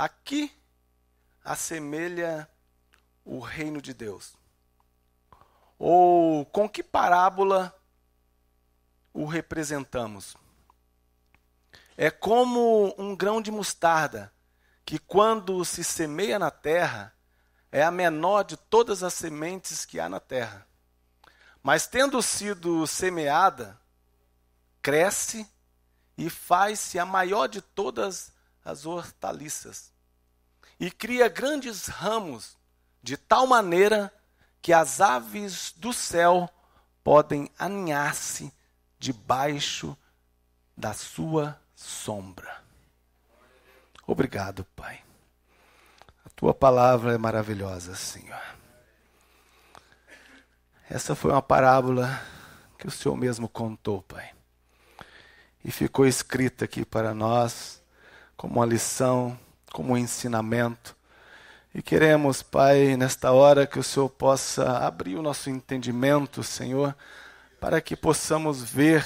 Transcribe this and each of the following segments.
Aqui assemelha o reino de Deus? Ou com que parábola o representamos? É como um grão de mostarda, que quando se semeia na terra, é a menor de todas as sementes que há na terra. Mas tendo sido semeada, cresce e faz-se a maior de todas as hortaliças e cria grandes ramos, de tal maneira que as aves do céu podem aninhar-se debaixo da sua sombra. Obrigado, Pai. A tua palavra é maravilhosa, Senhor. Essa foi uma parábola que o Senhor mesmo contou, Pai. E ficou escrita aqui para nós como uma lição, como um ensinamento. E queremos, Pai, nesta hora que o Senhor possa abrir o nosso entendimento, Senhor, para que possamos ver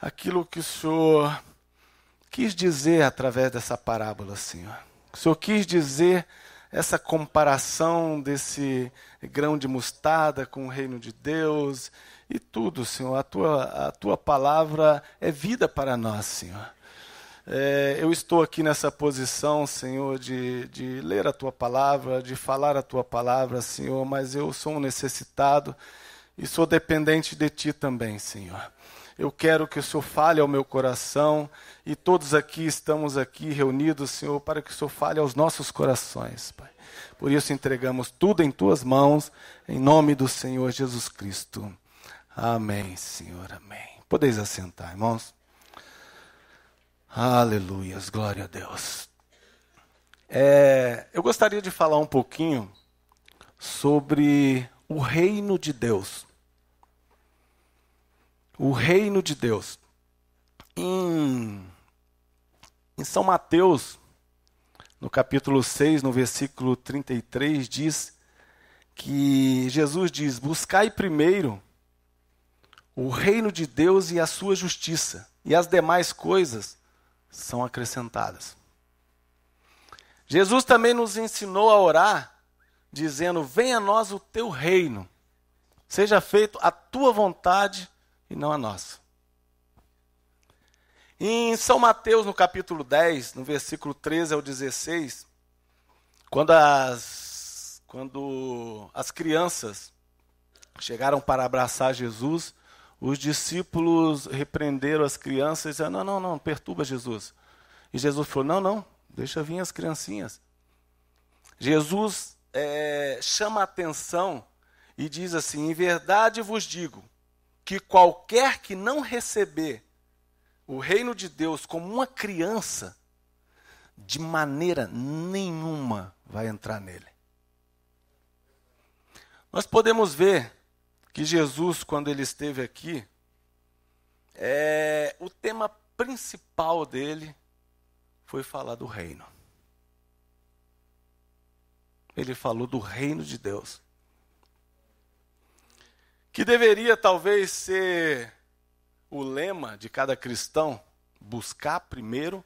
aquilo que o Senhor quis dizer através dessa parábola, Senhor. O Senhor quis dizer essa comparação desse grão de mostarda com o reino de Deus e tudo, Senhor. A tua, a tua palavra é vida para nós, Senhor. É, eu estou aqui nessa posição, Senhor, de, de ler a tua palavra, de falar a tua palavra, Senhor, mas eu sou um necessitado e sou dependente de ti também, Senhor. Eu quero que o Senhor fale ao meu coração e todos aqui estamos aqui reunidos, Senhor, para que o Senhor fale aos nossos corações, Pai. Por isso entregamos tudo em tuas mãos, em nome do Senhor Jesus Cristo. Amém, Senhor, amém. Podeis assentar, irmãos. Aleluias, glória a Deus. É, eu gostaria de falar um pouquinho sobre o reino de Deus. O reino de Deus. Em, em São Mateus, no capítulo 6, no versículo 33, diz que Jesus diz: Buscai primeiro o reino de Deus e a sua justiça, e as demais coisas são acrescentadas. Jesus também nos ensinou a orar, dizendo: Venha a nós o teu reino, seja feito a tua vontade e não a nossa. Em São Mateus, no capítulo 10, no versículo 13 ao 16, quando as, quando as crianças chegaram para abraçar Jesus, os discípulos repreenderam as crianças e disseram: Não, não, não, perturba Jesus. E Jesus falou: Não, não, deixa vir as criancinhas. Jesus é, chama a atenção e diz assim: Em verdade vos digo que qualquer que não receber o reino de Deus como uma criança, de maneira nenhuma vai entrar nele. Nós podemos ver que Jesus, quando ele esteve aqui, é, o tema principal dele foi falar do reino. Ele falou do reino de Deus. Que deveria talvez ser o lema de cada cristão: buscar primeiro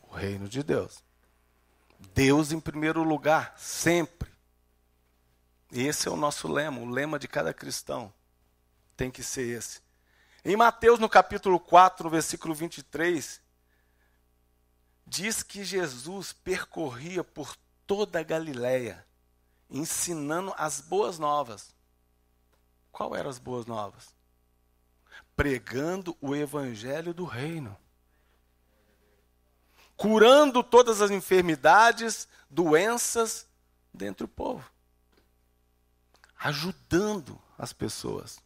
o reino de Deus. Deus em primeiro lugar, sempre. E esse é o nosso lema, o lema de cada cristão tem que ser esse. Em Mateus, no capítulo 4, versículo 23, diz que Jesus percorria por toda a Galiléia, ensinando as boas novas. Qual eram as boas novas? Pregando o evangelho do reino. Curando todas as enfermidades, doenças dentro do povo ajudando as pessoas.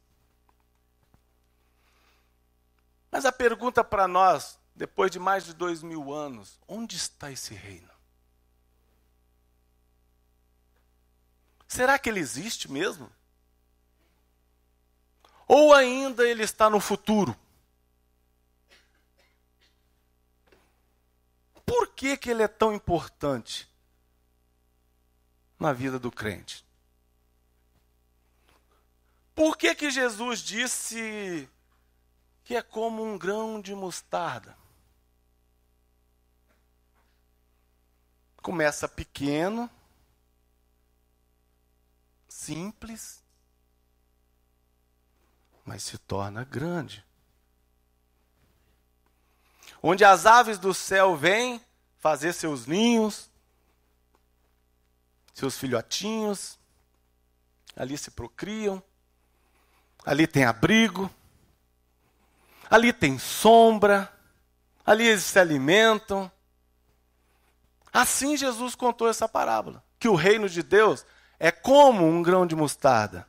Mas a pergunta para nós, depois de mais de dois mil anos, onde está esse reino? Será que ele existe mesmo? Ou ainda ele está no futuro? Por que, que ele é tão importante na vida do crente? Por que, que Jesus disse que é como um grão de mostarda? Começa pequeno, simples, mas se torna grande. Onde as aves do céu vêm fazer seus ninhos, seus filhotinhos, ali se procriam ali tem abrigo, ali tem sombra, ali eles se alimentam. Assim Jesus contou essa parábola, que o reino de Deus é como um grão de mostarda,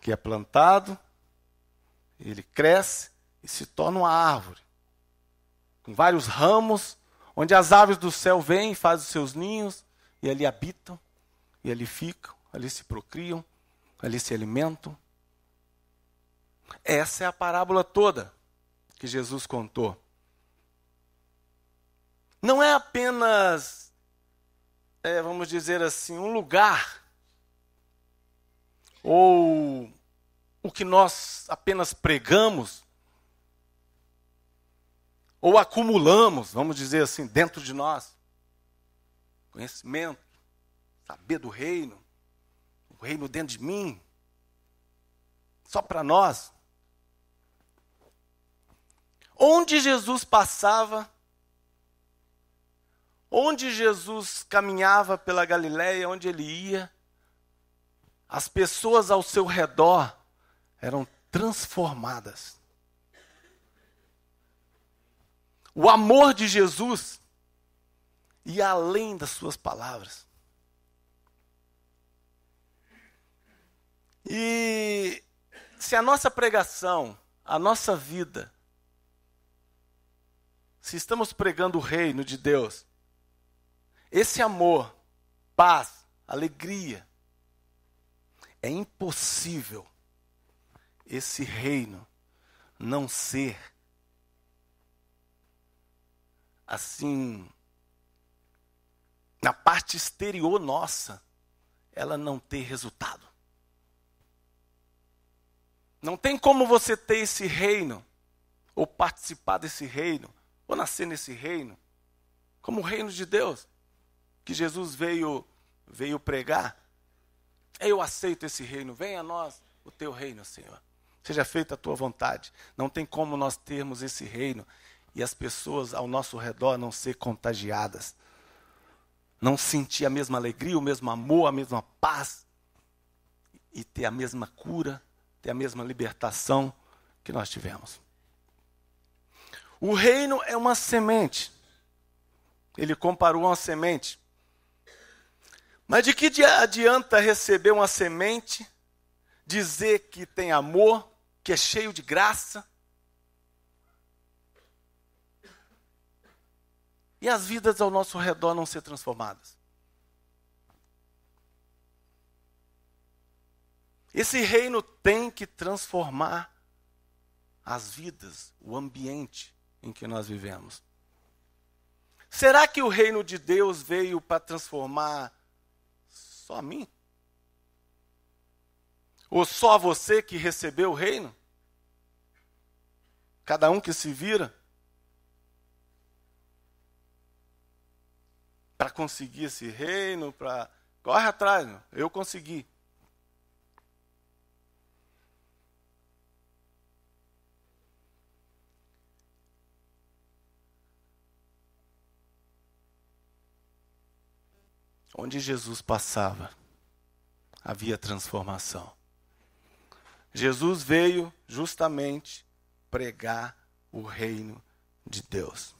que é plantado, ele cresce e se torna uma árvore, com vários ramos, onde as aves do céu vêm, e fazem os seus ninhos e ali habitam, e ali ficam, ali se procriam, ali se alimento. Essa é a parábola toda que Jesus contou. Não é apenas, é, vamos dizer assim, um lugar ou o que nós apenas pregamos ou acumulamos, vamos dizer assim, dentro de nós conhecimento, saber do reino o reino dentro de mim, só para nós. Onde Jesus passava, onde Jesus caminhava pela Galiléia, onde ele ia, as pessoas ao seu redor eram transformadas. O amor de Jesus ia além das suas palavras. E se a nossa pregação, a nossa vida, se estamos pregando o reino de Deus, esse amor, paz, alegria, é impossível esse reino não ser assim na parte exterior nossa, ela não ter resultado. Não tem como você ter esse reino, ou participar desse reino, ou nascer nesse reino, como o reino de Deus, que Jesus veio, veio pregar. Eu aceito esse reino, venha a nós o teu reino, Senhor. Seja feita a tua vontade. Não tem como nós termos esse reino e as pessoas ao nosso redor não ser contagiadas. Não sentir a mesma alegria, o mesmo amor, a mesma paz e ter a mesma cura, ter a mesma libertação que nós tivemos. O reino é uma semente. Ele comparou uma semente. Mas de que adianta receber uma semente, dizer que tem amor, que é cheio de graça? E as vidas ao nosso redor não ser transformadas? Esse reino tem que transformar as vidas, o ambiente em que nós vivemos. Será que o reino de Deus veio para transformar só mim? Ou só você que recebeu o reino? Cada um que se vira? Para conseguir esse reino, para. Corre atrás, meu. eu consegui. Onde Jesus passava, havia transformação. Jesus veio justamente pregar o reino de Deus.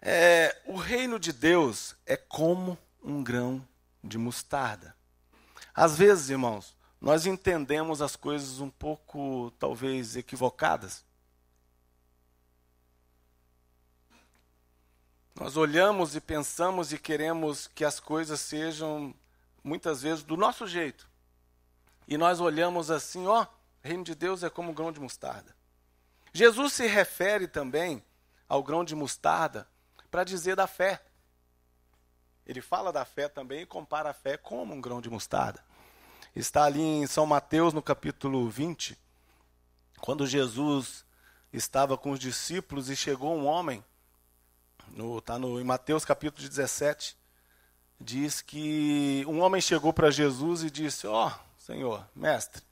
É, o reino de Deus é como um grão de mostarda. Às vezes, irmãos, nós entendemos as coisas um pouco, talvez, equivocadas. Nós olhamos e pensamos e queremos que as coisas sejam, muitas vezes, do nosso jeito. E nós olhamos assim, ó, o reino de Deus é como um grão de mostarda. Jesus se refere também ao grão de mostarda para dizer da fé. Ele fala da fé também e compara a fé como um grão de mostarda. Está ali em São Mateus, no capítulo 20, quando Jesus estava com os discípulos e chegou um homem no, tá no, em Mateus capítulo 17, diz que um homem chegou para Jesus e disse: Ó, oh, Senhor, mestre,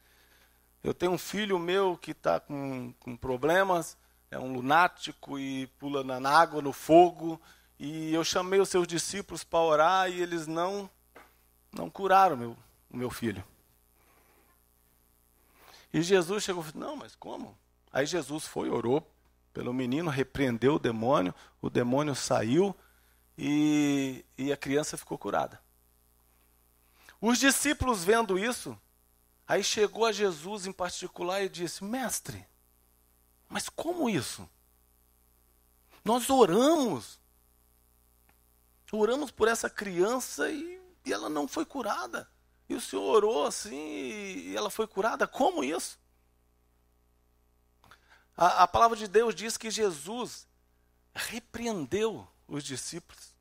eu tenho um filho meu que está com, com problemas, é um lunático e pula na água, no fogo, e eu chamei os seus discípulos para orar e eles não, não curaram meu, o meu filho. E Jesus chegou e falou: Não, mas como? Aí Jesus foi, orou pelo menino, repreendeu o demônio, o demônio saiu e, e a criança ficou curada. Os discípulos vendo isso, aí chegou a Jesus em particular e disse: Mestre, mas como isso? Nós oramos, oramos por essa criança e, e ela não foi curada. E o senhor orou assim e ela foi curada? Como isso? A, a palavra de Deus diz que Jesus repreendeu os discípulos.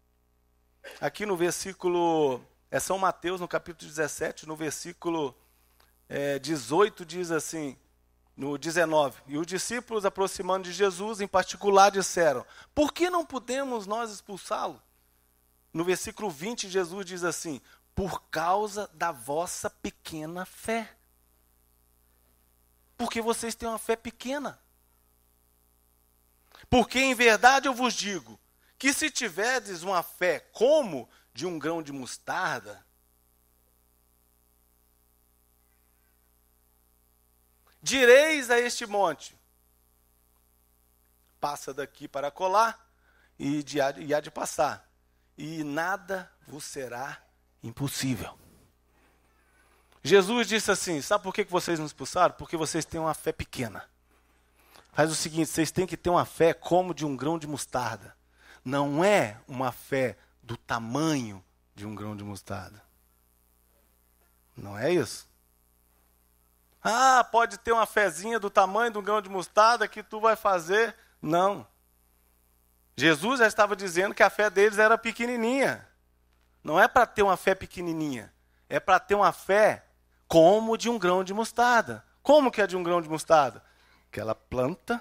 Aqui no versículo, é São Mateus, no capítulo 17, no versículo é, 18, diz assim: no 19. E os discípulos, aproximando de Jesus, em particular, disseram: Por que não podemos nós expulsá-lo? No versículo 20, Jesus diz assim: Por causa da vossa pequena fé. Porque vocês têm uma fé pequena. Porque em verdade eu vos digo que se tiverdes uma fé como de um grão de mostarda, direis a este monte: passa daqui para colar, e, de, e há de passar, e nada vos será impossível. Jesus disse assim: Sabe por que vocês me expulsaram? Porque vocês têm uma fé pequena faz o seguinte: vocês têm que ter uma fé como de um grão de mostarda. Não é uma fé do tamanho de um grão de mostarda. Não é isso? Ah, pode ter uma fezinha do tamanho de um grão de mostarda que tu vai fazer. Não. Jesus já estava dizendo que a fé deles era pequenininha. Não é para ter uma fé pequenininha. É para ter uma fé como de um grão de mostarda. Como que é de um grão de mostarda? que ela planta,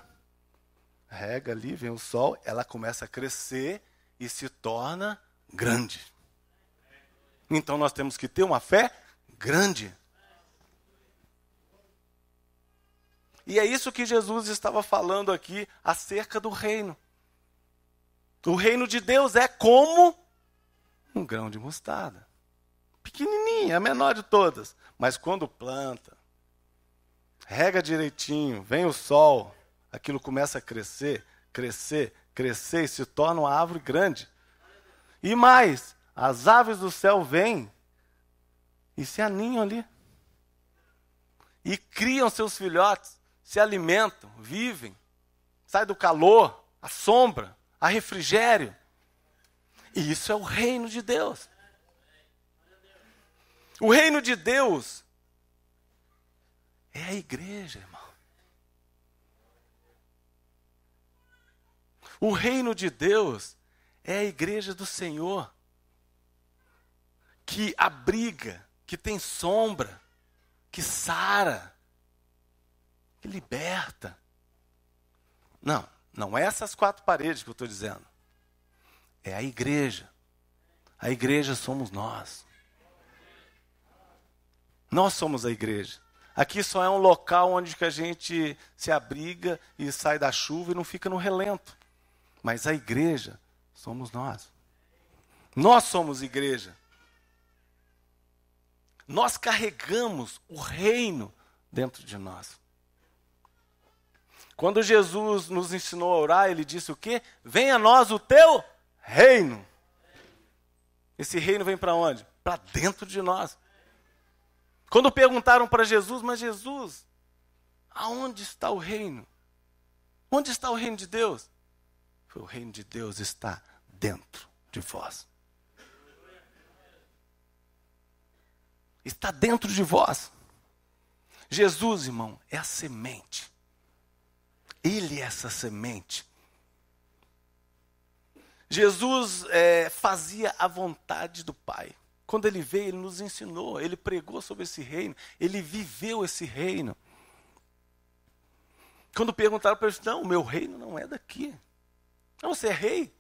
rega ali, vem o sol, ela começa a crescer e se torna grande. Então nós temos que ter uma fé grande. E é isso que Jesus estava falando aqui acerca do reino. O reino de Deus é como um grão de mostarda. Pequenininha, a menor de todas. Mas quando planta, rega direitinho, vem o sol, aquilo começa a crescer, crescer, crescer e se torna uma árvore grande. E mais, as aves do céu vêm e se aninham ali. E criam seus filhotes, se alimentam, vivem, saem do calor, a sombra, a refrigério. E isso é o reino de Deus. O reino de Deus é a igreja, irmão. O reino de Deus é a igreja do Senhor, que abriga, que tem sombra, que sara, que liberta. Não, não é essas quatro paredes que eu estou dizendo. É a igreja. A igreja somos nós. Nós somos a igreja. Aqui só é um local onde que a gente se abriga e sai da chuva e não fica no relento. Mas a igreja somos nós. Nós somos igreja. Nós carregamos o reino dentro de nós. Quando Jesus nos ensinou a orar, ele disse o quê? Venha a nós o teu reino. Esse reino vem para onde? Para dentro de nós. Quando perguntaram para Jesus, mas Jesus, aonde está o reino? Onde está o reino de Deus? O reino de Deus está dentro de vós. Está dentro de vós. Jesus, irmão, é a semente. Ele é essa semente. Jesus é, fazia a vontade do Pai. Quando ele veio, ele nos ensinou, ele pregou sobre esse reino, ele viveu esse reino. Quando perguntaram para ele, não, o meu reino não é daqui. Não, você é rei?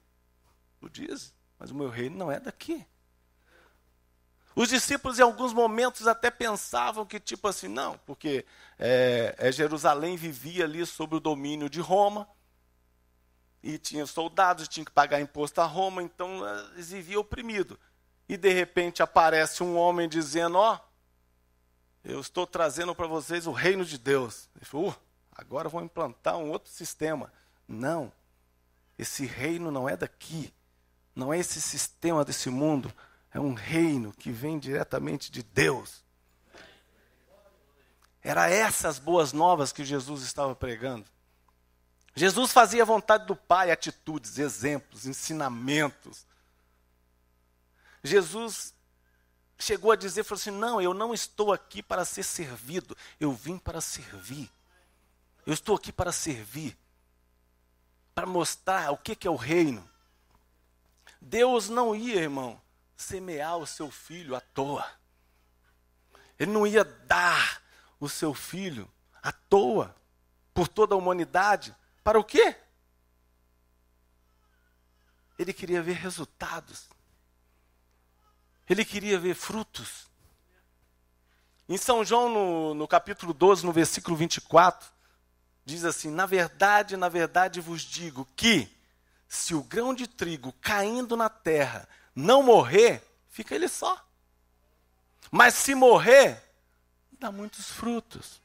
o diz, mas o meu reino não é daqui. Os discípulos, em alguns momentos, até pensavam que, tipo assim, não, porque é, é, Jerusalém vivia ali sob o domínio de Roma, e tinha soldados, tinha que pagar imposto a Roma, então é, eles viviam oprimido e de repente aparece um homem dizendo: Ó, oh, eu estou trazendo para vocês o reino de Deus. Ele falou: uh, agora vão implantar um outro sistema. Não, esse reino não é daqui, não é esse sistema desse mundo, é um reino que vem diretamente de Deus. Era essas boas novas que Jesus estava pregando. Jesus fazia a vontade do Pai, atitudes, exemplos, ensinamentos. Jesus chegou a dizer, falou assim: Não, eu não estou aqui para ser servido, eu vim para servir. Eu estou aqui para servir, para mostrar o que, que é o reino. Deus não ia, irmão, semear o seu filho à toa. Ele não ia dar o seu filho à toa por toda a humanidade. Para o quê? Ele queria ver resultados. Ele queria ver frutos. Em São João, no, no capítulo 12, no versículo 24, diz assim: Na verdade, na verdade vos digo que, se o grão de trigo caindo na terra não morrer, fica ele só. Mas se morrer, dá muitos frutos.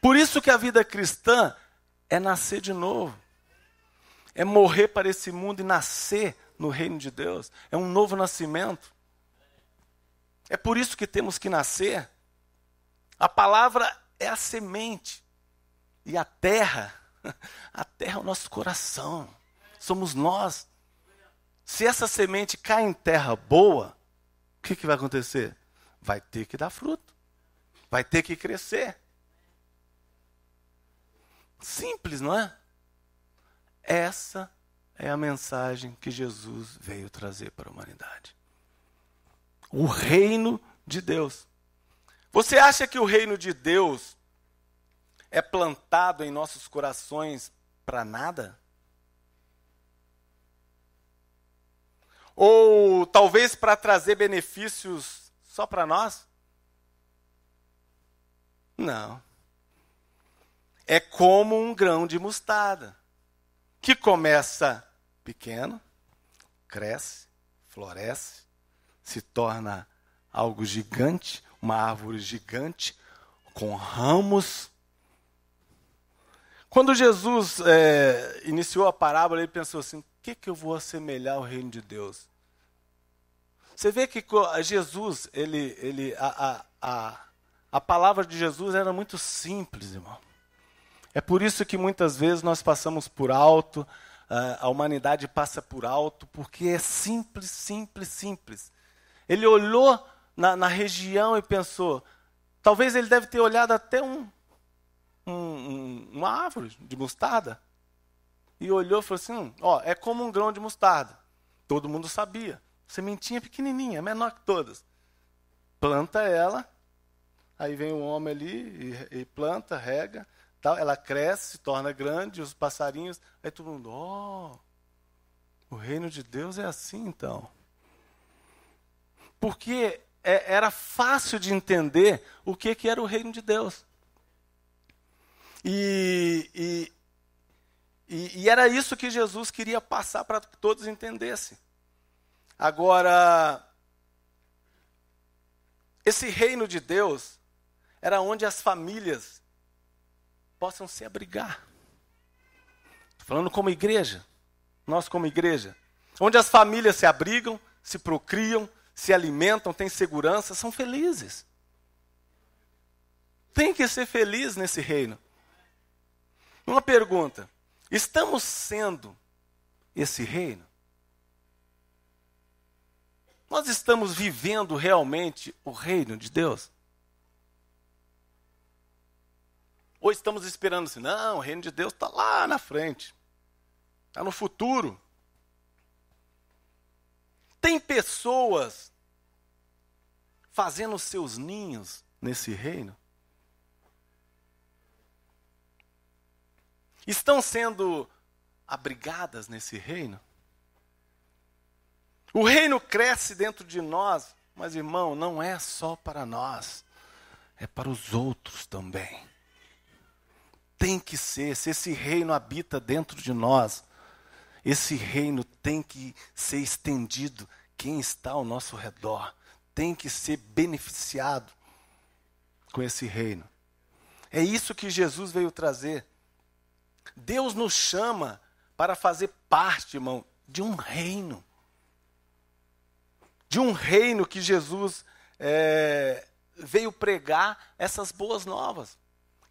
Por isso que a vida cristã é nascer de novo. É morrer para esse mundo e nascer no reino de Deus. É um novo nascimento. É por isso que temos que nascer. A palavra é a semente. E a terra, a terra é o nosso coração. Somos nós. Se essa semente cai em terra boa, o que, que vai acontecer? Vai ter que dar fruto. Vai ter que crescer. Simples, não é? Essa é a mensagem que Jesus veio trazer para a humanidade. O reino de Deus. Você acha que o reino de Deus é plantado em nossos corações para nada? Ou talvez para trazer benefícios só para nós? Não. É como um grão de mostarda que começa pequeno, cresce, floresce, se torna algo gigante, uma árvore gigante, com ramos. Quando Jesus é, iniciou a parábola, ele pensou assim: o que, que eu vou assemelhar ao reino de Deus? Você vê que Jesus, ele, ele, a, a, a, a palavra de Jesus era muito simples, irmão. É por isso que muitas vezes nós passamos por alto ah, a humanidade passa por alto, porque é simples, simples, simples. Ele olhou na, na região e pensou, talvez ele deve ter olhado até um, um, uma árvore de mostarda. E olhou e falou assim, hum, ó, é como um grão de mostarda. Todo mundo sabia. Sementinha pequenininha, menor que todas. Planta ela, aí vem o homem ali e, e planta, rega tal, ela cresce, se torna grande, os passarinhos, aí todo mundo, ó, oh, o reino de Deus é assim então. Porque é, era fácil de entender o que, que era o reino de Deus. E, e, e, e era isso que Jesus queria passar para que todos entendessem. Agora, esse reino de Deus era onde as famílias possam se abrigar. Estou falando como igreja, nós como igreja, onde as famílias se abrigam, se procriam, se alimentam, têm segurança, são felizes. Tem que ser feliz nesse reino. Uma pergunta: estamos sendo esse reino? Nós estamos vivendo realmente o reino de Deus? Ou estamos esperando assim, não, o reino de Deus está lá na frente, está no futuro. Tem pessoas fazendo seus ninhos nesse reino? Estão sendo abrigadas nesse reino? O reino cresce dentro de nós, mas irmão, não é só para nós, é para os outros também tem que ser, se esse reino habita dentro de nós, esse reino tem que ser estendido. Quem está ao nosso redor tem que ser beneficiado com esse reino. É isso que Jesus veio trazer. Deus nos chama para fazer parte, irmão, de um reino. De um reino que Jesus é, veio pregar essas boas novas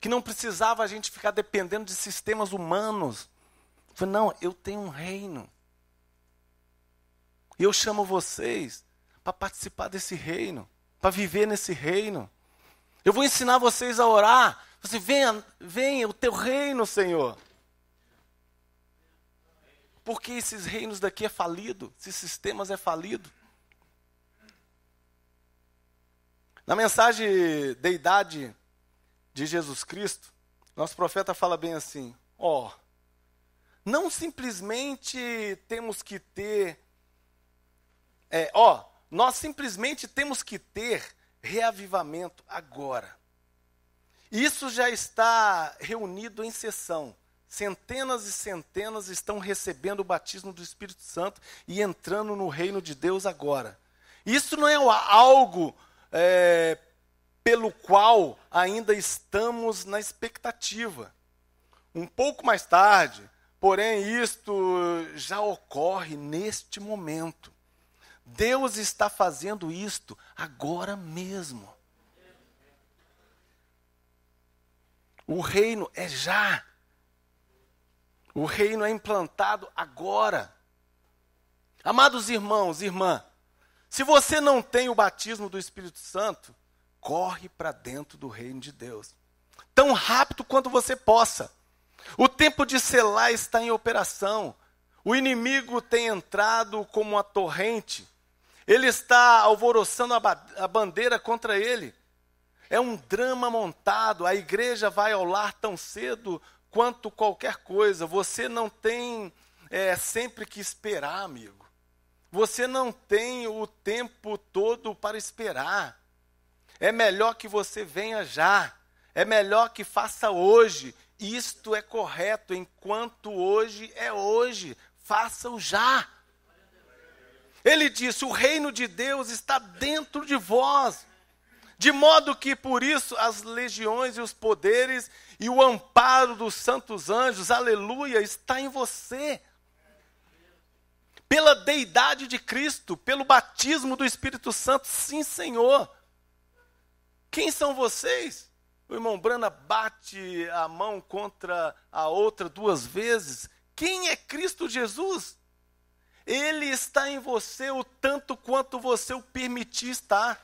que não precisava a gente ficar dependendo de sistemas humanos. Falei, não, eu tenho um reino. E eu chamo vocês para participar desse reino, para viver nesse reino. Eu vou ensinar vocês a orar. Você venha, venha o teu reino, Senhor. Porque esses reinos daqui é falido, esses sistemas é falido. Na mensagem Deidade de Jesus Cristo, nosso profeta fala bem assim: ó, oh, não simplesmente temos que ter, é, ó, oh, nós simplesmente temos que ter reavivamento agora. Isso já está reunido em sessão. Centenas e centenas estão recebendo o batismo do Espírito Santo e entrando no reino de Deus agora. Isso não é algo é, pelo qual ainda estamos na expectativa. Um pouco mais tarde, porém, isto já ocorre neste momento. Deus está fazendo isto agora mesmo. O reino é já. O reino é implantado agora. Amados irmãos, irmã, se você não tem o batismo do Espírito Santo, corre para dentro do reino de Deus. Tão rápido quanto você possa. O tempo de selar está em operação. O inimigo tem entrado como uma torrente. Ele está alvoroçando a, a bandeira contra ele. É um drama montado. A igreja vai ao lar tão cedo quanto qualquer coisa. Você não tem é, sempre que esperar, amigo. Você não tem o tempo todo para esperar. É melhor que você venha já. É melhor que faça hoje. Isto é correto enquanto hoje é hoje. Faça-o já. Ele disse: O reino de Deus está dentro de vós. De modo que por isso as legiões e os poderes e o amparo dos santos anjos, aleluia, está em você. Pela deidade de Cristo, pelo batismo do Espírito Santo, sim, Senhor. Quem são vocês? O irmão Brana bate a mão contra a outra duas vezes. Quem é Cristo Jesus? Ele está em você o tanto quanto você o permitir estar.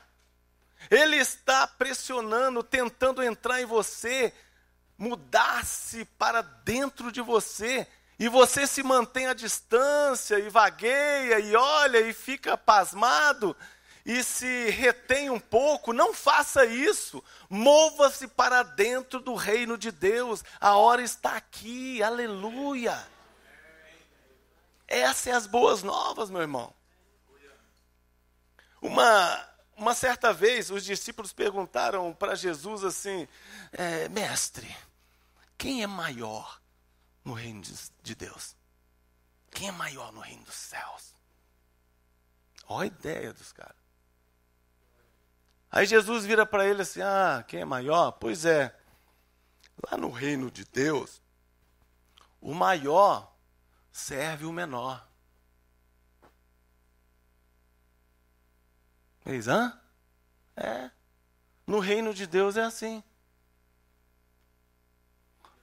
Ele está pressionando, tentando entrar em você, mudar-se para dentro de você. E você se mantém à distância e vagueia e olha e fica pasmado e se retém um pouco, não faça isso. Mova-se para dentro do reino de Deus. A hora está aqui. Aleluia. Essas são é as boas novas, meu irmão. Uma, uma certa vez, os discípulos perguntaram para Jesus assim: é, Mestre, quem é maior no reino de Deus? Quem é maior no reino dos céus? Olha a ideia dos caras. Aí Jesus vira para ele assim: Ah, quem é maior? Pois é, lá no reino de Deus, o maior serve o menor. Eis hã? É. No reino de Deus é assim.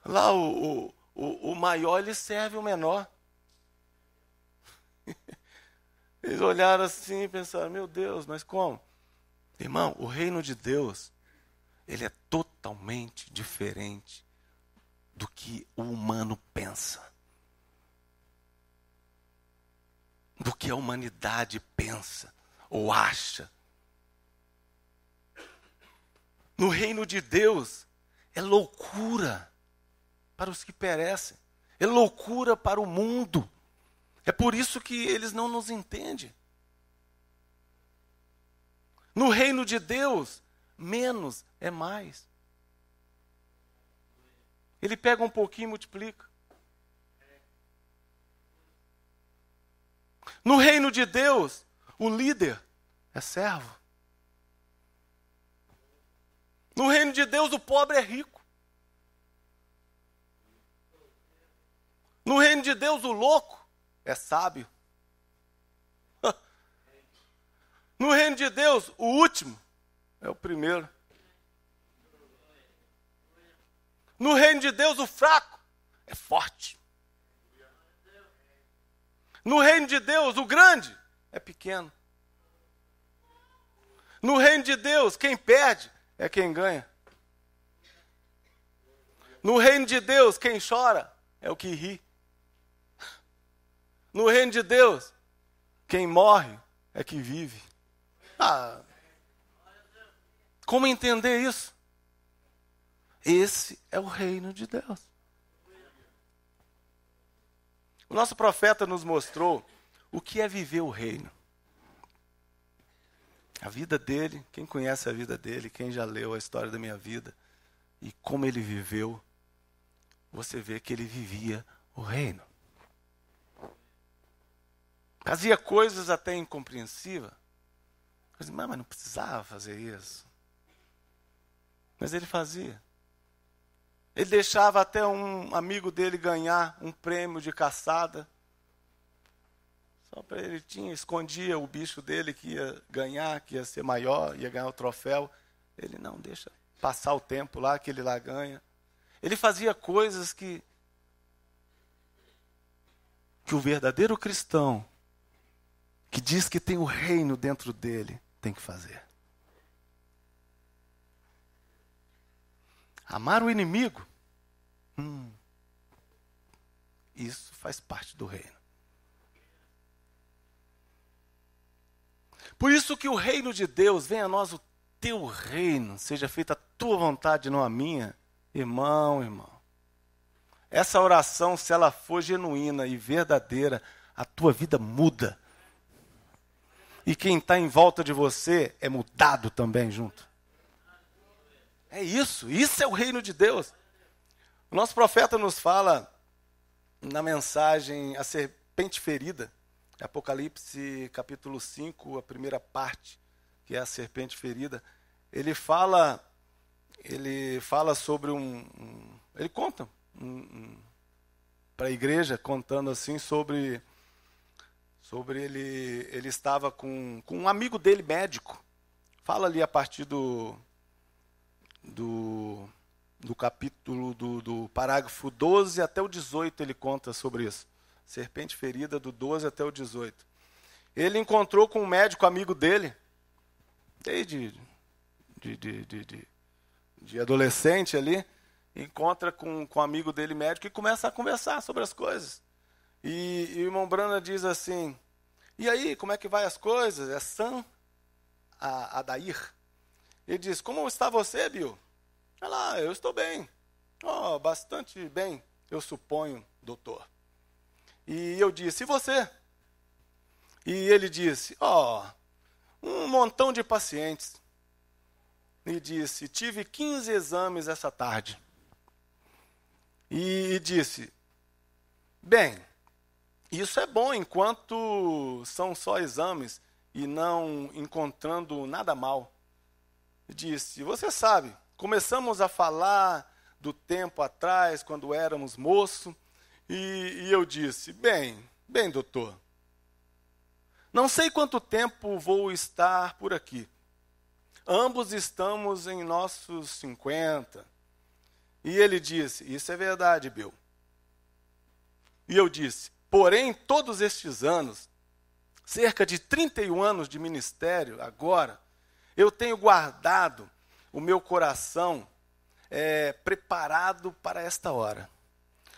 Lá o, o, o maior ele serve o menor. Eles olharam assim e pensaram: Meu Deus, mas como? Irmão, o reino de Deus, ele é totalmente diferente do que o humano pensa. Do que a humanidade pensa ou acha. No reino de Deus, é loucura para os que perecem, é loucura para o mundo. É por isso que eles não nos entendem. No reino de Deus, menos é mais. Ele pega um pouquinho e multiplica. No reino de Deus, o líder é servo. No reino de Deus, o pobre é rico. No reino de Deus, o louco é sábio. No reino de Deus, o último é o primeiro. No reino de Deus, o fraco é forte. No reino de Deus, o grande é pequeno. No reino de Deus, quem perde é quem ganha. No reino de Deus, quem chora é o que ri. No reino de Deus, quem morre é que vive. Ah, como entender isso? Esse é o reino de Deus. O nosso profeta nos mostrou o que é viver o reino. A vida dele, quem conhece a vida dele, quem já leu a história da minha vida e como ele viveu, você vê que ele vivia o reino. Fazia coisas até incompreensíveis, mas não precisava fazer isso. Mas ele fazia. Ele deixava até um amigo dele ganhar um prêmio de caçada. Só para ele tinha, escondia o bicho dele que ia ganhar, que ia ser maior, ia ganhar o troféu. Ele não deixa passar o tempo lá que ele lá ganha. Ele fazia coisas que que o verdadeiro cristão que diz que tem o reino dentro dele tem que fazer. Amar o inimigo, hum, isso faz parte do reino. Por isso que o reino de Deus, venha a nós o teu reino, seja feita a tua vontade, não a minha. Irmão, irmão. Essa oração, se ela for genuína e verdadeira, a tua vida muda e quem está em volta de você é mudado também junto. É isso, isso é o reino de Deus. O nosso profeta nos fala na mensagem A Serpente Ferida, Apocalipse capítulo 5, a primeira parte, que é a serpente ferida. Ele fala, ele fala sobre um. um ele conta um, um, para a igreja, contando assim sobre sobre ele, ele estava com, com um amigo dele médico. Fala ali a partir do, do, do capítulo, do, do parágrafo 12 até o 18, ele conta sobre isso. Serpente ferida, do 12 até o 18. Ele encontrou com um médico amigo dele, desde de, de, de, de, de adolescente ali, encontra com, com um amigo dele médico e começa a conversar sobre as coisas. E, e o irmão Brana diz assim: E aí, como é que vai as coisas? É Sam Adair. Ele diz: Como está você, Bill? Ela, lá ah, eu estou bem. Oh, bastante bem, eu suponho, doutor. E eu disse: E você? E ele disse: Ó, oh, um montão de pacientes. E disse: Tive 15 exames essa tarde. E disse: Bem, isso é bom enquanto são só exames e não encontrando nada mal. Disse: Você sabe, começamos a falar do tempo atrás, quando éramos moço, e, e eu disse: Bem, bem, doutor, não sei quanto tempo vou estar por aqui. Ambos estamos em nossos 50. E ele disse: Isso é verdade, Bill. E eu disse: Porém, todos estes anos, cerca de 31 anos de ministério agora, eu tenho guardado o meu coração é, preparado para esta hora,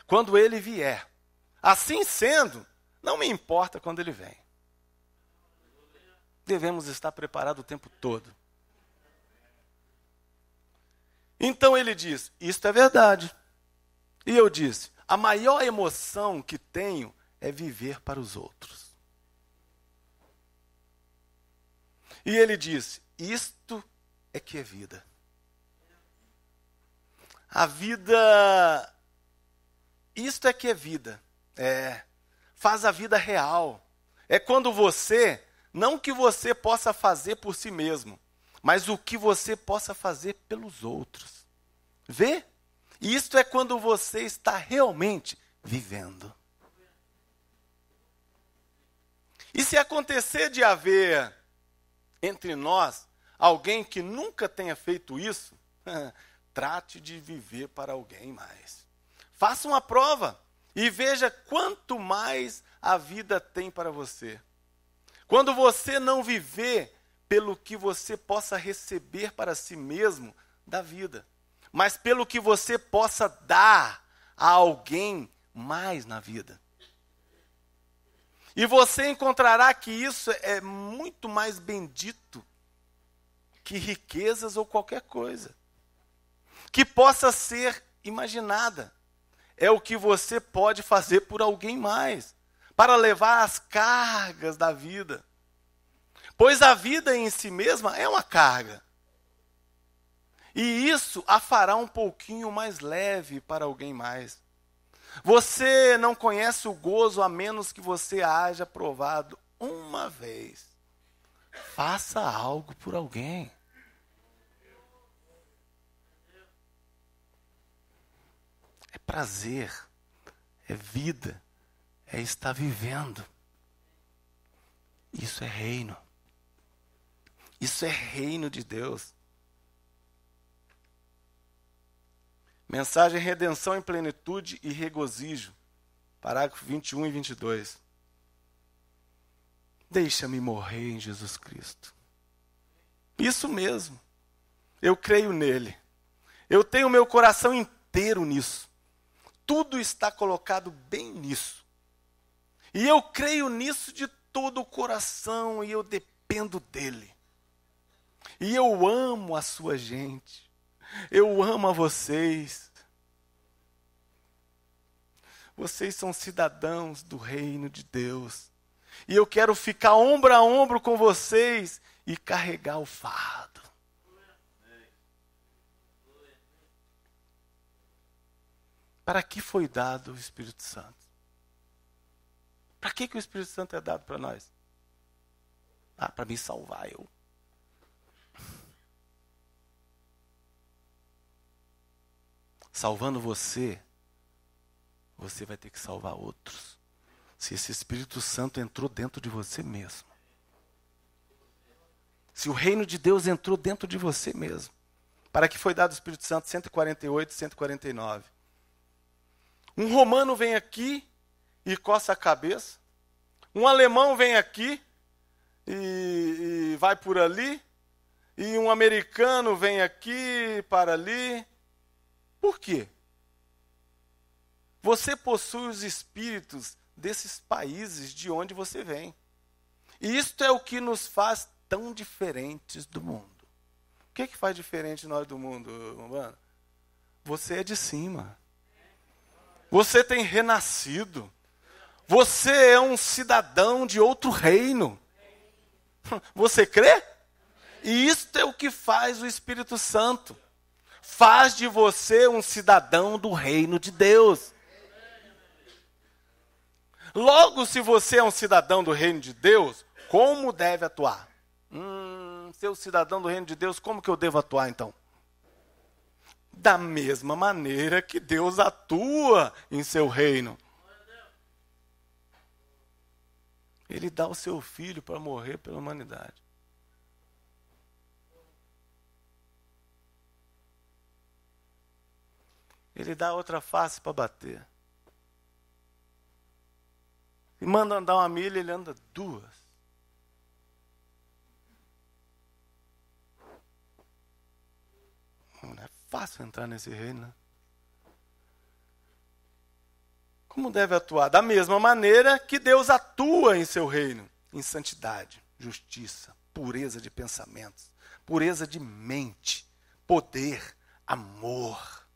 quando ele vier. Assim sendo, não me importa quando ele vem. Devemos estar preparados o tempo todo. Então ele diz: Isto é verdade. E eu disse: A maior emoção que tenho é viver para os outros. E ele diz: Isto é que é vida. A vida. Isto é que é vida. É. Faz a vida real. É quando você, não o que você possa fazer por si mesmo, mas o que você possa fazer pelos outros. Vê? Isto é quando você está realmente vivendo. E se acontecer de haver entre nós alguém que nunca tenha feito isso, trate de viver para alguém mais. Faça uma prova e veja quanto mais a vida tem para você. Quando você não viver pelo que você possa receber para si mesmo da vida, mas pelo que você possa dar a alguém mais na vida. E você encontrará que isso é muito mais bendito que riquezas ou qualquer coisa que possa ser imaginada. É o que você pode fazer por alguém mais, para levar as cargas da vida. Pois a vida em si mesma é uma carga. E isso a fará um pouquinho mais leve para alguém mais. Você não conhece o gozo a menos que você haja provado uma vez. Faça algo por alguém. É prazer, é vida, é estar vivendo. Isso é reino. Isso é reino de Deus. Mensagem Redenção em Plenitude e Regozijo, parágrafo 21 e 22. Deixa-me morrer em Jesus Cristo. Isso mesmo. Eu creio nele. Eu tenho meu coração inteiro nisso. Tudo está colocado bem nisso. E eu creio nisso de todo o coração e eu dependo dele. E eu amo a sua gente. Eu amo a vocês. Vocês são cidadãos do reino de Deus. E eu quero ficar ombro a ombro com vocês e carregar o fardo. Para que foi dado o Espírito Santo? Para que, que o Espírito Santo é dado para nós? Ah, para me salvar eu. salvando você, você vai ter que salvar outros. Se esse Espírito Santo entrou dentro de você mesmo. Se o reino de Deus entrou dentro de você mesmo. Para que foi dado o Espírito Santo 148, 149. Um romano vem aqui e coça a cabeça. Um alemão vem aqui e, e vai por ali. E um americano vem aqui para ali. Por quê? Você possui os espíritos desses países de onde você vem. E isto é o que nos faz tão diferentes do mundo. O que, é que faz diferente nós do mundo, mano? Você é de cima. Você tem renascido. Você é um cidadão de outro reino. Você crê? E isto é o que faz o Espírito Santo faz de você um cidadão do reino de Deus. Logo, se você é um cidadão do reino de Deus, como deve atuar? Hum, seu cidadão do reino de Deus, como que eu devo atuar então? Da mesma maneira que Deus atua em seu reino. Ele dá o seu filho para morrer pela humanidade. ele dá outra face para bater. E manda andar uma milha, ele anda duas. Não é fácil entrar nesse reino, né? Como deve atuar? Da mesma maneira que Deus atua em seu reino, em santidade, justiça, pureza de pensamentos, pureza de mente, poder, amor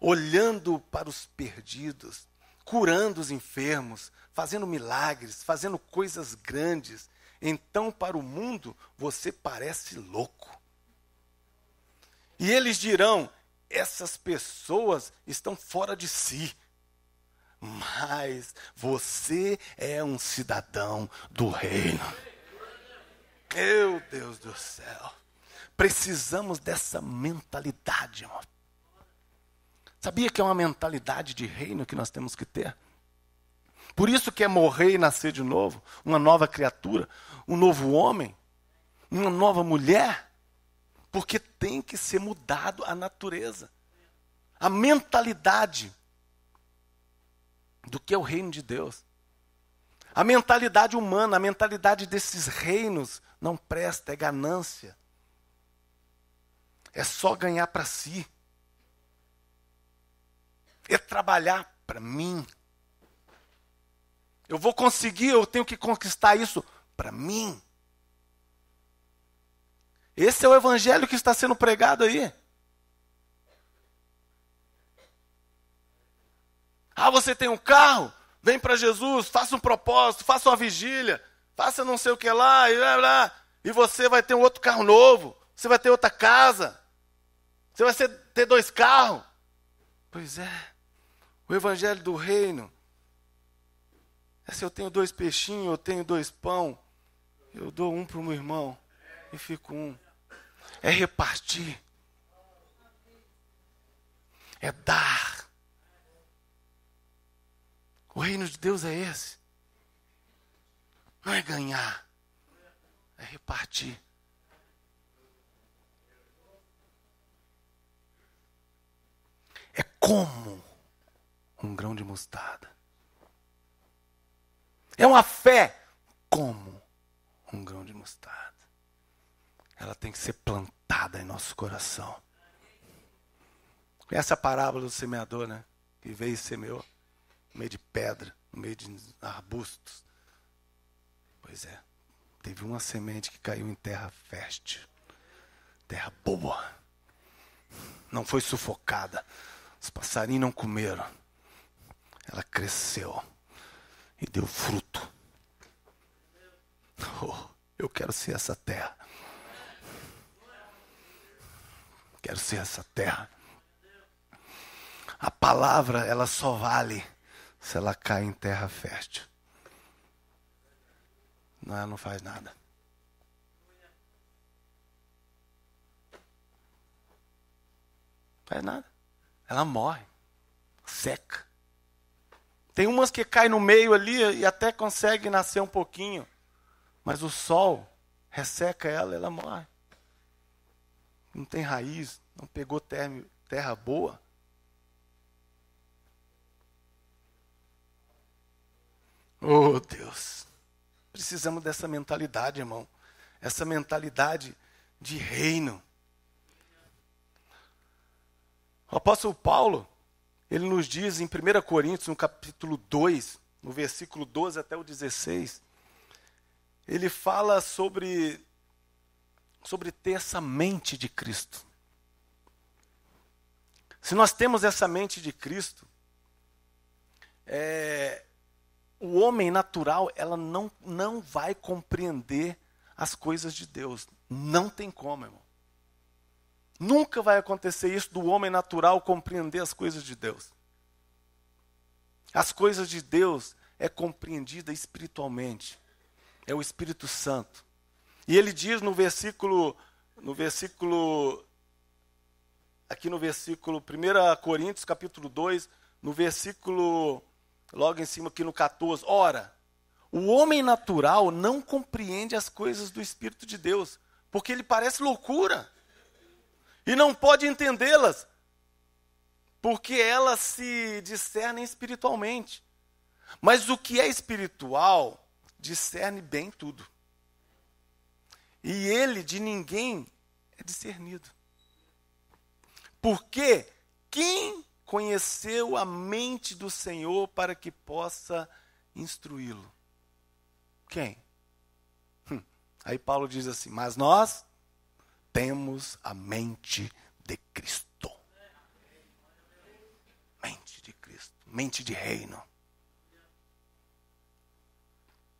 olhando para os perdidos, curando os enfermos, fazendo milagres, fazendo coisas grandes. Então, para o mundo, você parece louco. E eles dirão: essas pessoas estão fora de si. Mas você é um cidadão do reino. Meu Deus do céu. Precisamos dessa mentalidade, irmão. Sabia que é uma mentalidade de reino que nós temos que ter? Por isso que é morrer e nascer de novo, uma nova criatura, um novo homem, uma nova mulher, porque tem que ser mudado a natureza, a mentalidade do que é o reino de Deus. A mentalidade humana, a mentalidade desses reinos não presta, é ganância. É só ganhar para si é trabalhar para mim. Eu vou conseguir, eu tenho que conquistar isso para mim. Esse é o evangelho que está sendo pregado aí. Ah, você tem um carro? Vem para Jesus, faça um propósito, faça uma vigília, faça não sei o que lá, e, blá, blá, e você vai ter um outro carro novo, você vai ter outra casa, você vai ser, ter dois carros. Pois é. O evangelho do reino é se eu tenho dois peixinhos, eu tenho dois pão, eu dou um para o meu irmão e fico um. É repartir. É dar. O reino de Deus é esse. Não é ganhar, é repartir. É como um grão de mostarda. É uma fé como um grão de mostarda. Ela tem que ser plantada em nosso coração. Essa é parábola do semeador, né? Que veio e semeou no meio de pedra, no meio de arbustos. Pois é, teve uma semente que caiu em terra fértil, terra boa. Não foi sufocada. Os passarinhos não comeram. Ela cresceu e deu fruto. Oh, eu quero ser essa terra. Quero ser essa terra. A palavra, ela só vale se ela cai em terra fértil. Não, ela não faz nada. Faz nada. Ela morre. Seca. Tem umas que caem no meio ali e até conseguem nascer um pouquinho, mas o sol resseca ela, ela morre. Não tem raiz, não pegou terra, terra boa. Oh, Deus. Precisamos dessa mentalidade, irmão. Essa mentalidade de reino. O apóstolo Paulo, ele nos diz em 1 Coríntios, no capítulo 2, no versículo 12 até o 16, ele fala sobre, sobre ter essa mente de Cristo. Se nós temos essa mente de Cristo, é, o homem natural ela não, não vai compreender as coisas de Deus. Não tem como, irmão. Nunca vai acontecer isso do homem natural compreender as coisas de Deus. As coisas de Deus é compreendida espiritualmente. É o Espírito Santo. E ele diz no versículo no versículo aqui no versículo 1 Coríntios capítulo 2, no versículo logo em cima aqui no 14, ora, o homem natural não compreende as coisas do espírito de Deus, porque ele parece loucura e não pode entendê-las, porque elas se discernem espiritualmente. Mas o que é espiritual discerne bem tudo. E ele de ninguém é discernido. Porque quem conheceu a mente do Senhor para que possa instruí-lo? Quem? Hum. Aí Paulo diz assim: Mas nós temos a mente de Cristo. Mente de Cristo, mente de reino.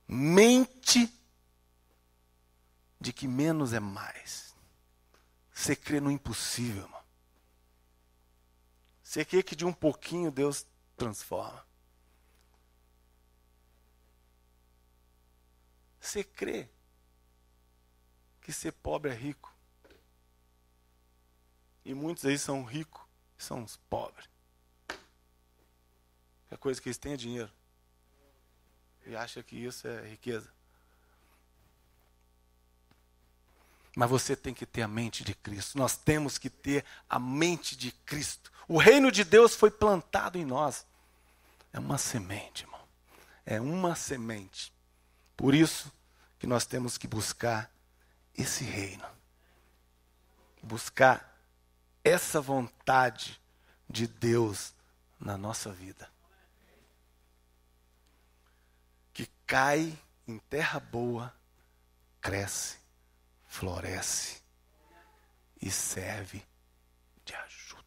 Mente de que menos é mais. Você crê no impossível, irmão. Você crê que de um pouquinho Deus transforma. Você crê que ser pobre é rico. E muitos aí são ricos e são os pobres. A é coisa que eles têm é dinheiro. E acha que isso é riqueza. Mas você tem que ter a mente de Cristo. Nós temos que ter a mente de Cristo. O reino de Deus foi plantado em nós. É uma semente, irmão. É uma semente. Por isso que nós temos que buscar esse reino. Buscar essa vontade de Deus na nossa vida. Que cai em terra boa, cresce, floresce e serve de ajuda.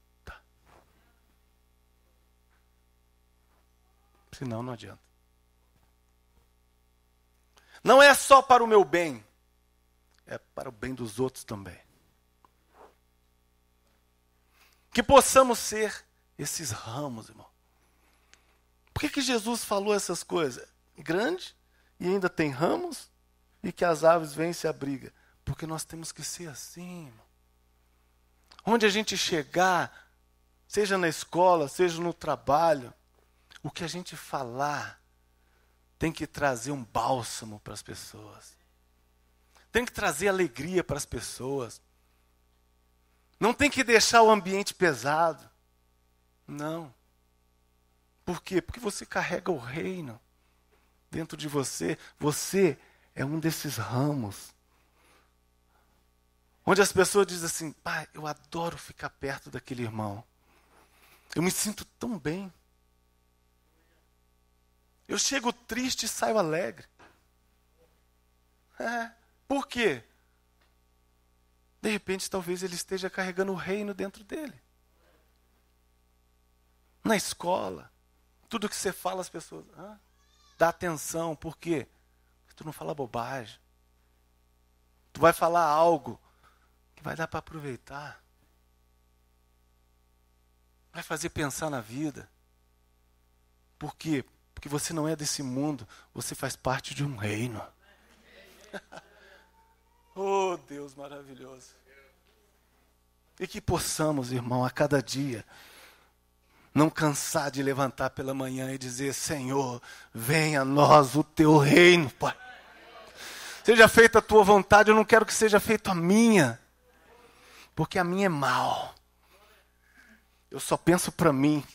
Senão não adianta. Não é só para o meu bem, é para o bem dos outros também. Que possamos ser esses ramos, irmão. Por que, que Jesus falou essas coisas? Grande e ainda tem ramos e que as aves vêm e se abrigam. Porque nós temos que ser assim, irmão. Onde a gente chegar, seja na escola, seja no trabalho, o que a gente falar tem que trazer um bálsamo para as pessoas. Tem que trazer alegria para as pessoas. Não tem que deixar o ambiente pesado. Não. Por quê? Porque você carrega o reino dentro de você. Você é um desses ramos. Onde as pessoas dizem assim: pai, eu adoro ficar perto daquele irmão. Eu me sinto tão bem. Eu chego triste e saio alegre. É. Por quê? De repente, talvez ele esteja carregando o reino dentro dele. Na escola, tudo que você fala, as pessoas. Ah, dá atenção, por quê? Porque tu não fala bobagem. Tu vai falar algo que vai dar para aproveitar. Vai fazer pensar na vida. Por quê? Porque você não é desse mundo, você faz parte de um reino. Oh, Deus maravilhoso. E que possamos, irmão, a cada dia, não cansar de levantar pela manhã e dizer: Senhor, venha a nós o teu reino, Pai. Seja feita a tua vontade, eu não quero que seja feita a minha, porque a minha é mal. Eu só penso para mim.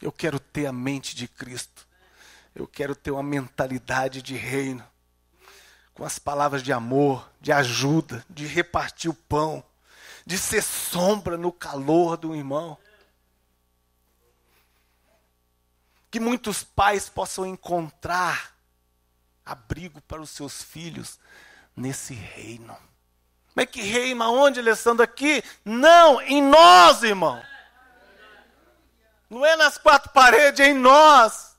Eu quero ter a mente de Cristo. Eu quero ter uma mentalidade de reino, com as palavras de amor, de ajuda, de repartir o pão, de ser sombra no calor do irmão. Que muitos pais possam encontrar abrigo para os seus filhos nesse reino. Mas que reino onde, Alessandro? Aqui? Não, em nós, irmão. Não é nas quatro paredes, é em nós.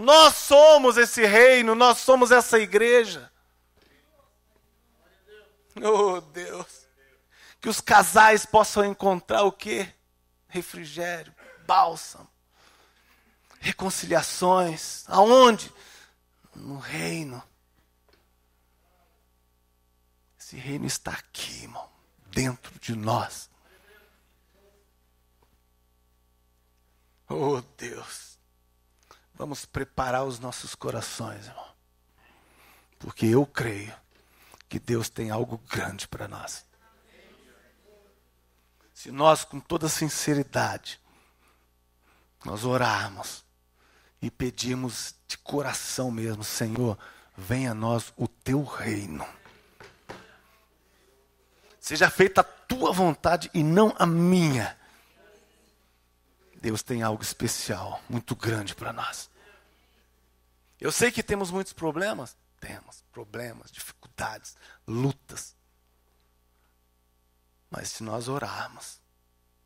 Nós somos esse reino, nós somos essa igreja. Oh, Deus. Que os casais possam encontrar o quê? Refrigério, bálsamo, reconciliações. Aonde? No reino. Esse reino está aqui, irmão, dentro de nós. Oh, Deus. Vamos preparar os nossos corações, irmão. Porque eu creio que Deus tem algo grande para nós. Se nós, com toda sinceridade, nós orarmos e pedirmos de coração mesmo, Senhor, venha a nós o teu reino. Seja feita a tua vontade e não a minha. Deus tem algo especial, muito grande para nós. Eu sei que temos muitos problemas. Temos problemas, dificuldades, lutas. Mas se nós orarmos,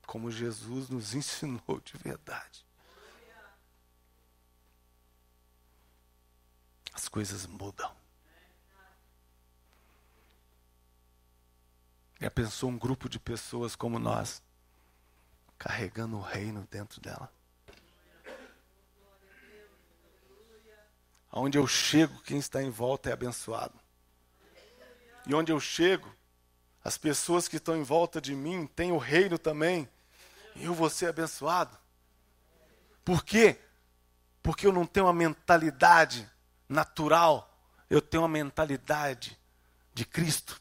como Jesus nos ensinou de verdade, as coisas mudam. Já pensou um grupo de pessoas como nós? carregando o reino dentro dela. Aonde eu chego, quem está em volta é abençoado. E onde eu chego, as pessoas que estão em volta de mim têm o reino também. E eu vou ser abençoado. Por quê? Porque eu não tenho uma mentalidade natural. Eu tenho uma mentalidade de Cristo.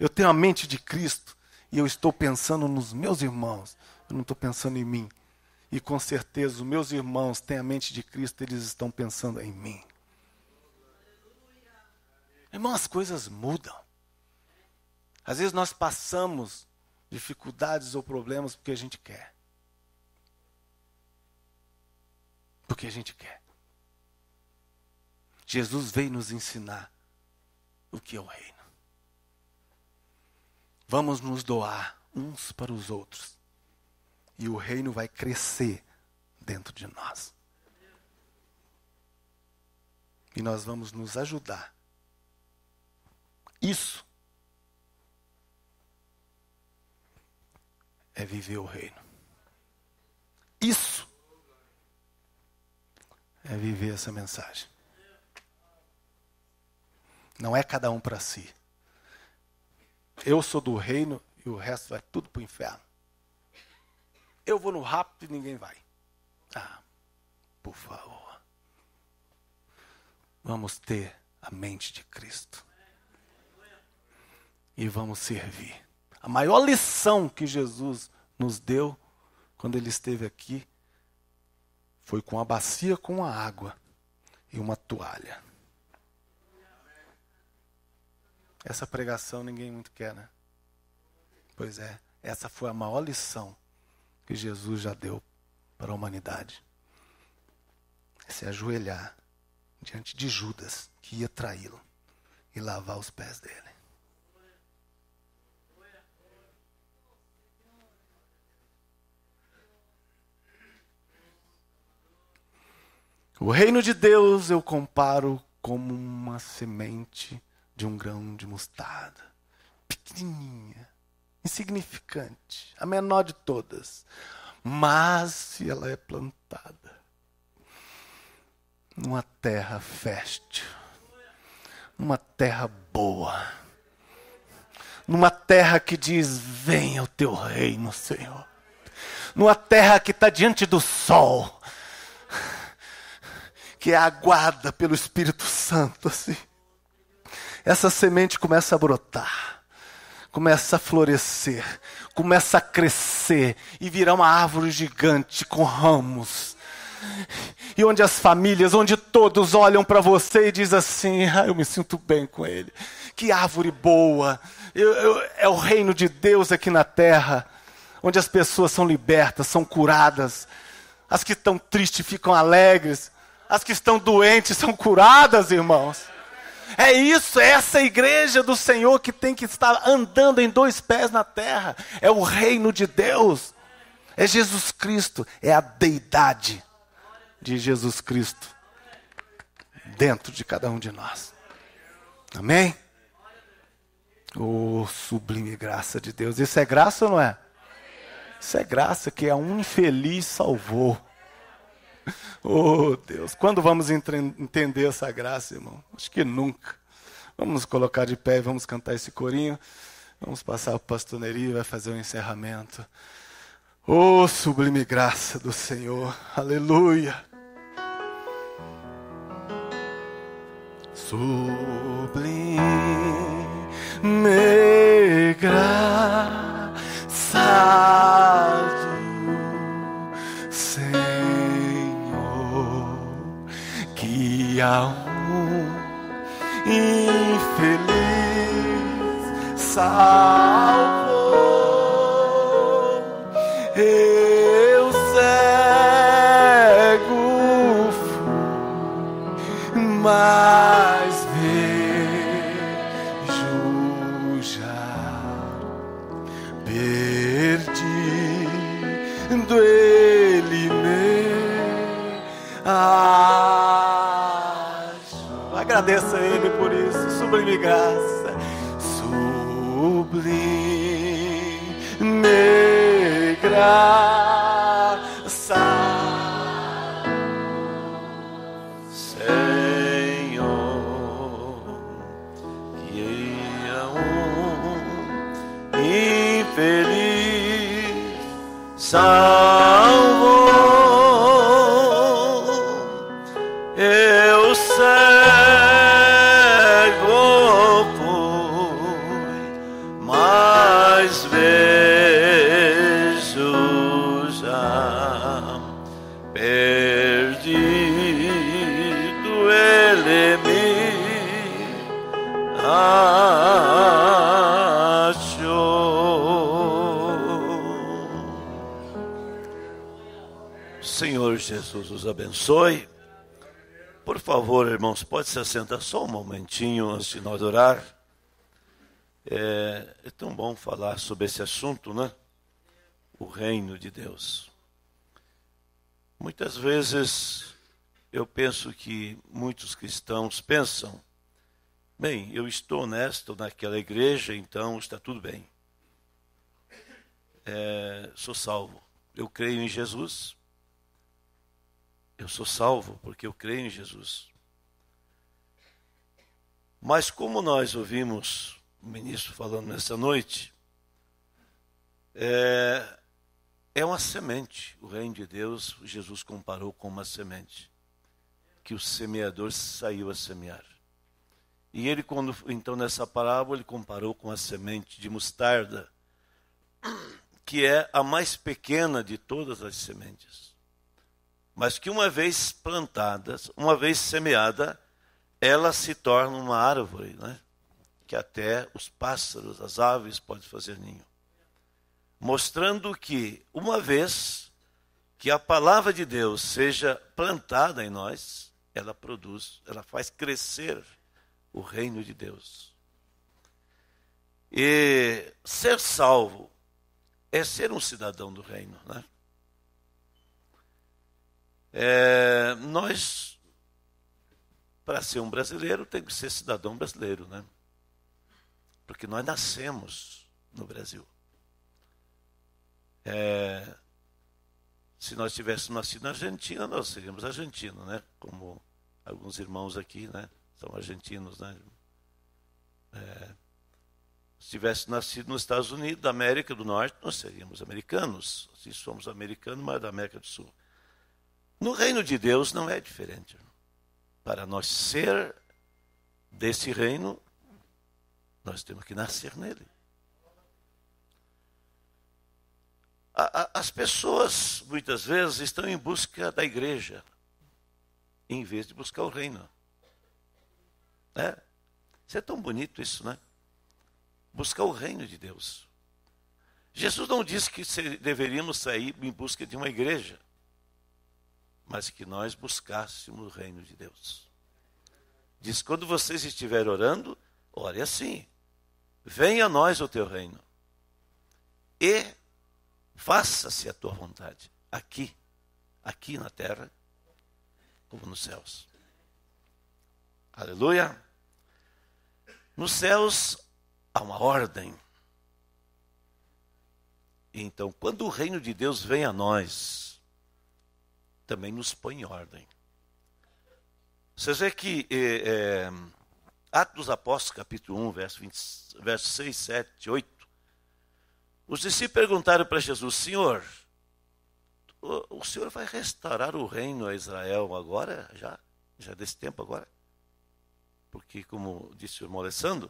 Eu tenho a mente de Cristo. E eu estou pensando nos meus irmãos eu não estou pensando em mim. E com certeza os meus irmãos têm a mente de Cristo, eles estão pensando em mim. Irmão, as coisas mudam. Às vezes nós passamos dificuldades ou problemas porque a gente quer. Porque a gente quer. Jesus veio nos ensinar o que é o reino. Vamos nos doar uns para os outros e o reino vai crescer dentro de nós. E nós vamos nos ajudar. Isso é viver o reino. Isso é viver essa mensagem. Não é cada um para si. Eu sou do reino e o resto vai tudo para o inferno. Eu vou no rápido e ninguém vai. Ah, por favor. Vamos ter a mente de Cristo. E vamos servir. A maior lição que Jesus nos deu quando ele esteve aqui foi com a bacia com a água e uma toalha. Essa pregação ninguém muito quer, né? Pois é, essa foi a maior lição que Jesus já deu para a humanidade. É se ajoelhar diante de Judas, que ia traí-lo, e lavar os pés dele. O reino de Deus eu comparo como uma semente de um grão de mostarda, pequenininha, insignificante, a menor de todas. Mas se ela é plantada numa terra fértil, numa terra boa, numa terra que diz: Venha o teu reino, Senhor, numa terra que está diante do sol, que é aguada pelo Espírito Santo, assim. Essa semente começa a brotar começa a florescer, começa a crescer e virar uma árvore gigante com ramos. E onde as famílias, onde todos olham para você e diz assim: ah, eu me sinto bem com ele. Que árvore boa! Eu, eu, é o reino de Deus aqui na terra, onde as pessoas são libertas, são curadas. As que estão tristes ficam alegres. As que estão doentes são curadas, irmãos. É isso, é essa igreja do Senhor que tem que estar andando em dois pés na terra. É o reino de Deus. É Jesus Cristo, é a deidade de Jesus Cristo dentro de cada um de nós. Amém? Oh, sublime graça de Deus. Isso é graça ou não é? Isso é graça que é um infeliz salvou. Oh, Deus. Quando vamos entender essa graça, irmão? Acho que nunca. Vamos nos colocar de pé e vamos cantar esse corinho. Vamos passar o pastonerio e vai fazer o um encerramento. Oh, sublime graça do Senhor. Aleluia. Sublime graça. seria um infeliz salvo. sublime graça, sublime graça, Senhor, e a é um infeliz. Deus abençoe. Por favor, irmãos, pode se assentar só um momentinho antes de nós orar. É, é tão bom falar sobre esse assunto, né? O reino de Deus. Muitas vezes eu penso que muitos cristãos pensam: bem, eu estou nesta ou naquela igreja, então está tudo bem. É, sou salvo. Eu creio em Jesus, eu sou salvo porque eu creio em Jesus. Mas como nós ouvimos o ministro falando nessa noite, é, é uma semente. O reino de Deus, Jesus comparou com uma semente que o semeador saiu a semear. E ele, quando, então, nessa parábola, ele comparou com a semente de mostarda, que é a mais pequena de todas as sementes mas que uma vez plantadas, uma vez semeada, ela se torna uma árvore, né? que até os pássaros, as aves podem fazer ninho. Mostrando que, uma vez que a palavra de Deus seja plantada em nós, ela produz, ela faz crescer o reino de Deus. E ser salvo é ser um cidadão do reino, né? É, nós, para ser um brasileiro, tem que ser cidadão brasileiro, né? Porque nós nascemos no Brasil. É, se nós tivéssemos nascido na Argentina, nós seríamos argentinos, né? Como alguns irmãos aqui, né? São argentinos, né? É, se tivesse nascido nos Estados Unidos, da América do Norte, nós seríamos americanos. Se somos americanos, mas da América do Sul. No reino de Deus não é diferente. Para nós ser desse reino, nós temos que nascer nele. As pessoas, muitas vezes, estão em busca da igreja, em vez de buscar o reino. É? Isso é tão bonito isso, né? Buscar o reino de Deus. Jesus não disse que deveríamos sair em busca de uma igreja mas que nós buscássemos o reino de Deus. Diz: quando vocês estiverem orando, ore assim: venha a nós o teu reino e faça-se a tua vontade, aqui, aqui na terra, como nos céus. Aleluia! Nos céus há uma ordem. Então, quando o reino de Deus vem a nós, também nos põe em ordem. você vê que é, é, Atos dos Apóstolos, capítulo 1, verso, 20, verso 6, 7, 8. Os discípulos perguntaram para Jesus: Senhor, o, o senhor vai restaurar o reino a Israel agora? Já? Já é desse tempo agora? Porque, como disse o irmão Alessandro,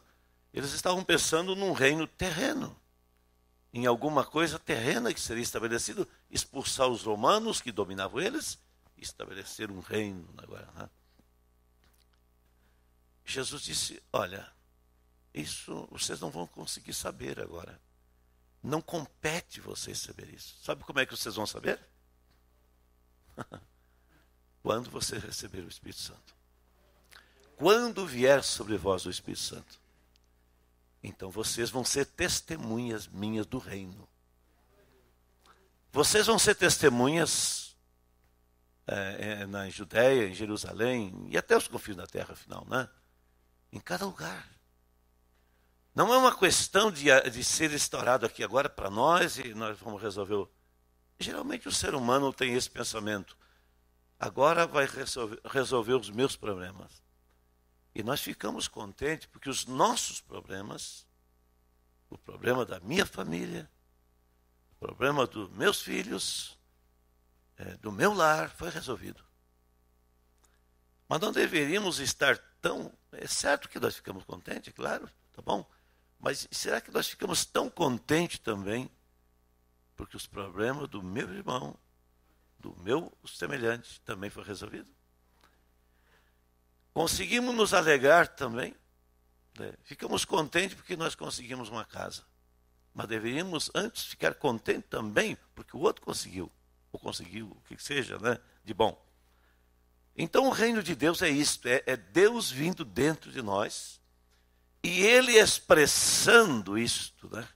eles estavam pensando num reino terreno em alguma coisa terrena que seria estabelecido, expulsar os romanos que dominavam eles estabelecer um reino na Guaraná. Né? Jesus disse: Olha, isso vocês não vão conseguir saber agora. Não compete vocês saber isso. Sabe como é que vocês vão saber? Quando vocês receberem o Espírito Santo. Quando vier sobre vós o Espírito Santo. Então vocês vão ser testemunhas minhas do reino. Vocês vão ser testemunhas é, é, na Judéia, em Jerusalém e até os confins da terra, afinal, né? Em cada lugar. Não é uma questão de, de ser estourado aqui agora para nós e nós vamos resolver. Geralmente o ser humano tem esse pensamento. Agora vai resolver, resolver os meus problemas. E nós ficamos contentes porque os nossos problemas, o problema da minha família, o problema dos meus filhos, é, do meu lar, foi resolvido. Mas não deveríamos estar tão. É certo que nós ficamos contentes, claro, tá bom? Mas será que nós ficamos tão contentes também? Porque os problemas do meu irmão, do meu semelhante, também foram resolvidos Conseguimos nos alegrar também. Né? Ficamos contentes porque nós conseguimos uma casa. Mas deveríamos antes ficar contentes também porque o outro conseguiu. Ou conseguiu, o que seja, né? De bom. Então o reino de Deus é isto: é, é Deus vindo dentro de nós e Ele expressando isto, né?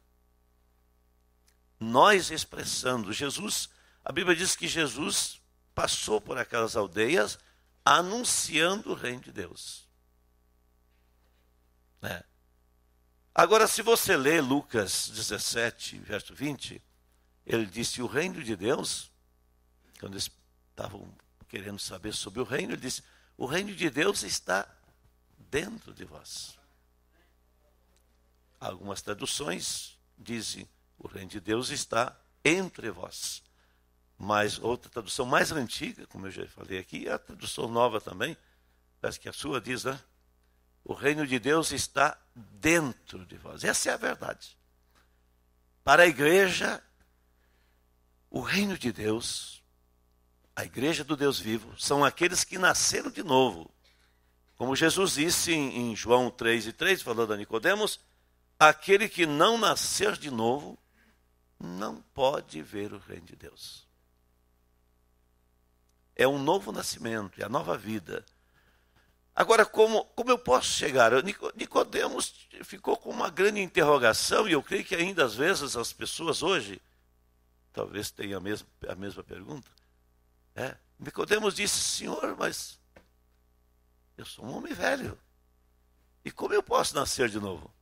Nós expressando. Jesus, a Bíblia diz que Jesus passou por aquelas aldeias anunciando o reino de Deus. Né? Agora, se você lê Lucas 17, verso 20, ele disse: O reino de Deus, quando eles estavam querendo saber sobre o reino, ele disse: O reino de Deus está dentro de vós. Algumas traduções dizem: O reino de Deus está entre vós. Mas outra tradução mais antiga, como eu já falei aqui, é a tradução nova também, parece que é a sua diz, né? O reino de Deus está dentro de vós. Essa é a verdade. Para a igreja, o reino de Deus, a igreja do Deus vivo, são aqueles que nasceram de novo. Como Jesus disse em, em João 3 e 3, falando a Nicodemos, aquele que não nascer de novo não pode ver o reino de Deus. É um novo nascimento, é a nova vida. Agora, como, como eu posso chegar? Nicodemos ficou com uma grande interrogação, e eu creio que ainda às vezes as pessoas hoje, talvez tenham a mesma, a mesma pergunta. É, Nicodemos disse, Senhor, mas eu sou um homem velho. E como eu posso nascer de novo?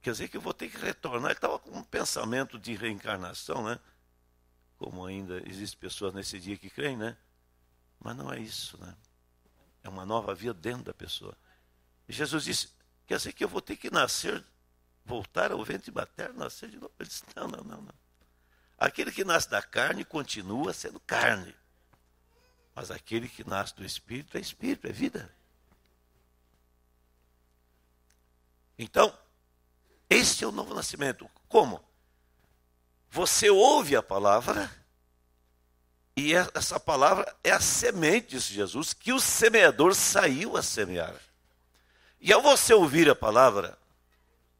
Quer dizer que eu vou ter que retornar. Ele estava com um pensamento de reencarnação, né? como ainda existem pessoas nesse dia que creem, né? Mas não é isso, né? É uma nova vida dentro da pessoa. E Jesus disse: Quer dizer que eu vou ter que nascer, voltar ao ventre materno, nascer de novo? Ele disse: Não, não, não, não. Aquele que nasce da carne continua sendo carne. Mas aquele que nasce do espírito é espírito, é vida. Então, este é o novo nascimento. Como? Você ouve a palavra, e é, essa palavra é a semente, disse Jesus, que o semeador saiu a semear. E ao você ouvir a palavra,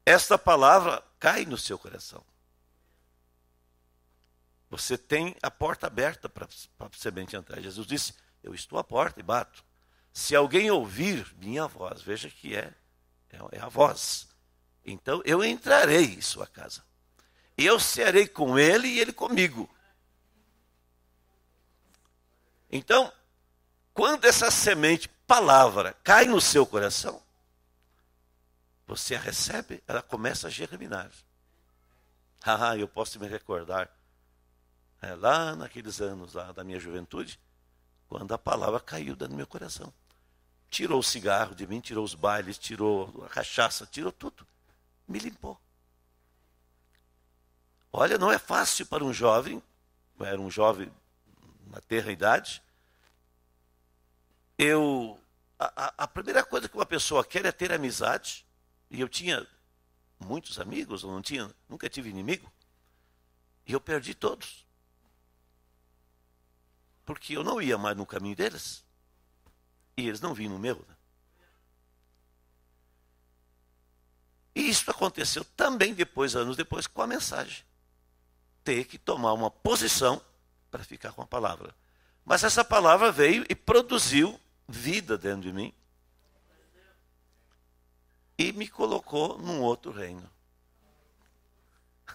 esta palavra cai no seu coração. Você tem a porta aberta para a semente entrar. Jesus disse: Eu estou à porta e bato. Se alguém ouvir minha voz, veja que é, é, é a voz. Então eu entrarei em sua casa eu serei com ele e ele comigo. Então, quando essa semente, palavra, cai no seu coração, você a recebe, ela começa a germinar. Ah, eu posso me recordar, é, lá naqueles anos lá da minha juventude, quando a palavra caiu dentro do meu coração. Tirou o cigarro de mim, tirou os bailes, tirou a cachaça, tirou tudo. Me limpou. Olha, não é fácil para um jovem, era um jovem na terra idade. Eu, a, a primeira coisa que uma pessoa quer é ter amizade, e eu tinha muitos amigos, eu não tinha, nunca tive inimigo, e eu perdi todos. Porque eu não ia mais no caminho deles, e eles não vinham no meu. Né? E isso aconteceu também depois, anos depois, com a mensagem ter que tomar uma posição para ficar com a palavra. Mas essa palavra veio e produziu vida dentro de mim e me colocou num outro reino.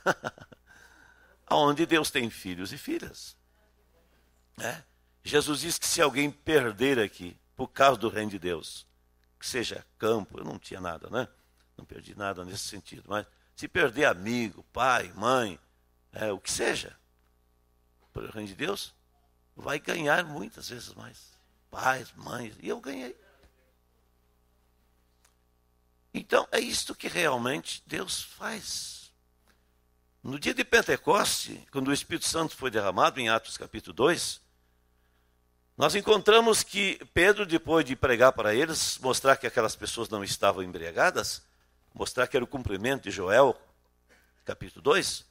Onde Deus tem filhos e filhas. Né? Jesus disse que se alguém perder aqui, por causa do reino de Deus, que seja campo, eu não tinha nada, né? Não perdi nada nesse sentido, mas se perder amigo, pai, mãe, é, o que seja, pelo reino de Deus, vai ganhar muitas vezes mais. Pais, mães, e eu ganhei. Então, é isto que realmente Deus faz. No dia de Pentecoste, quando o Espírito Santo foi derramado, em Atos capítulo 2, nós encontramos que Pedro, depois de pregar para eles, mostrar que aquelas pessoas não estavam embriagadas, mostrar que era o cumprimento de Joel, capítulo 2,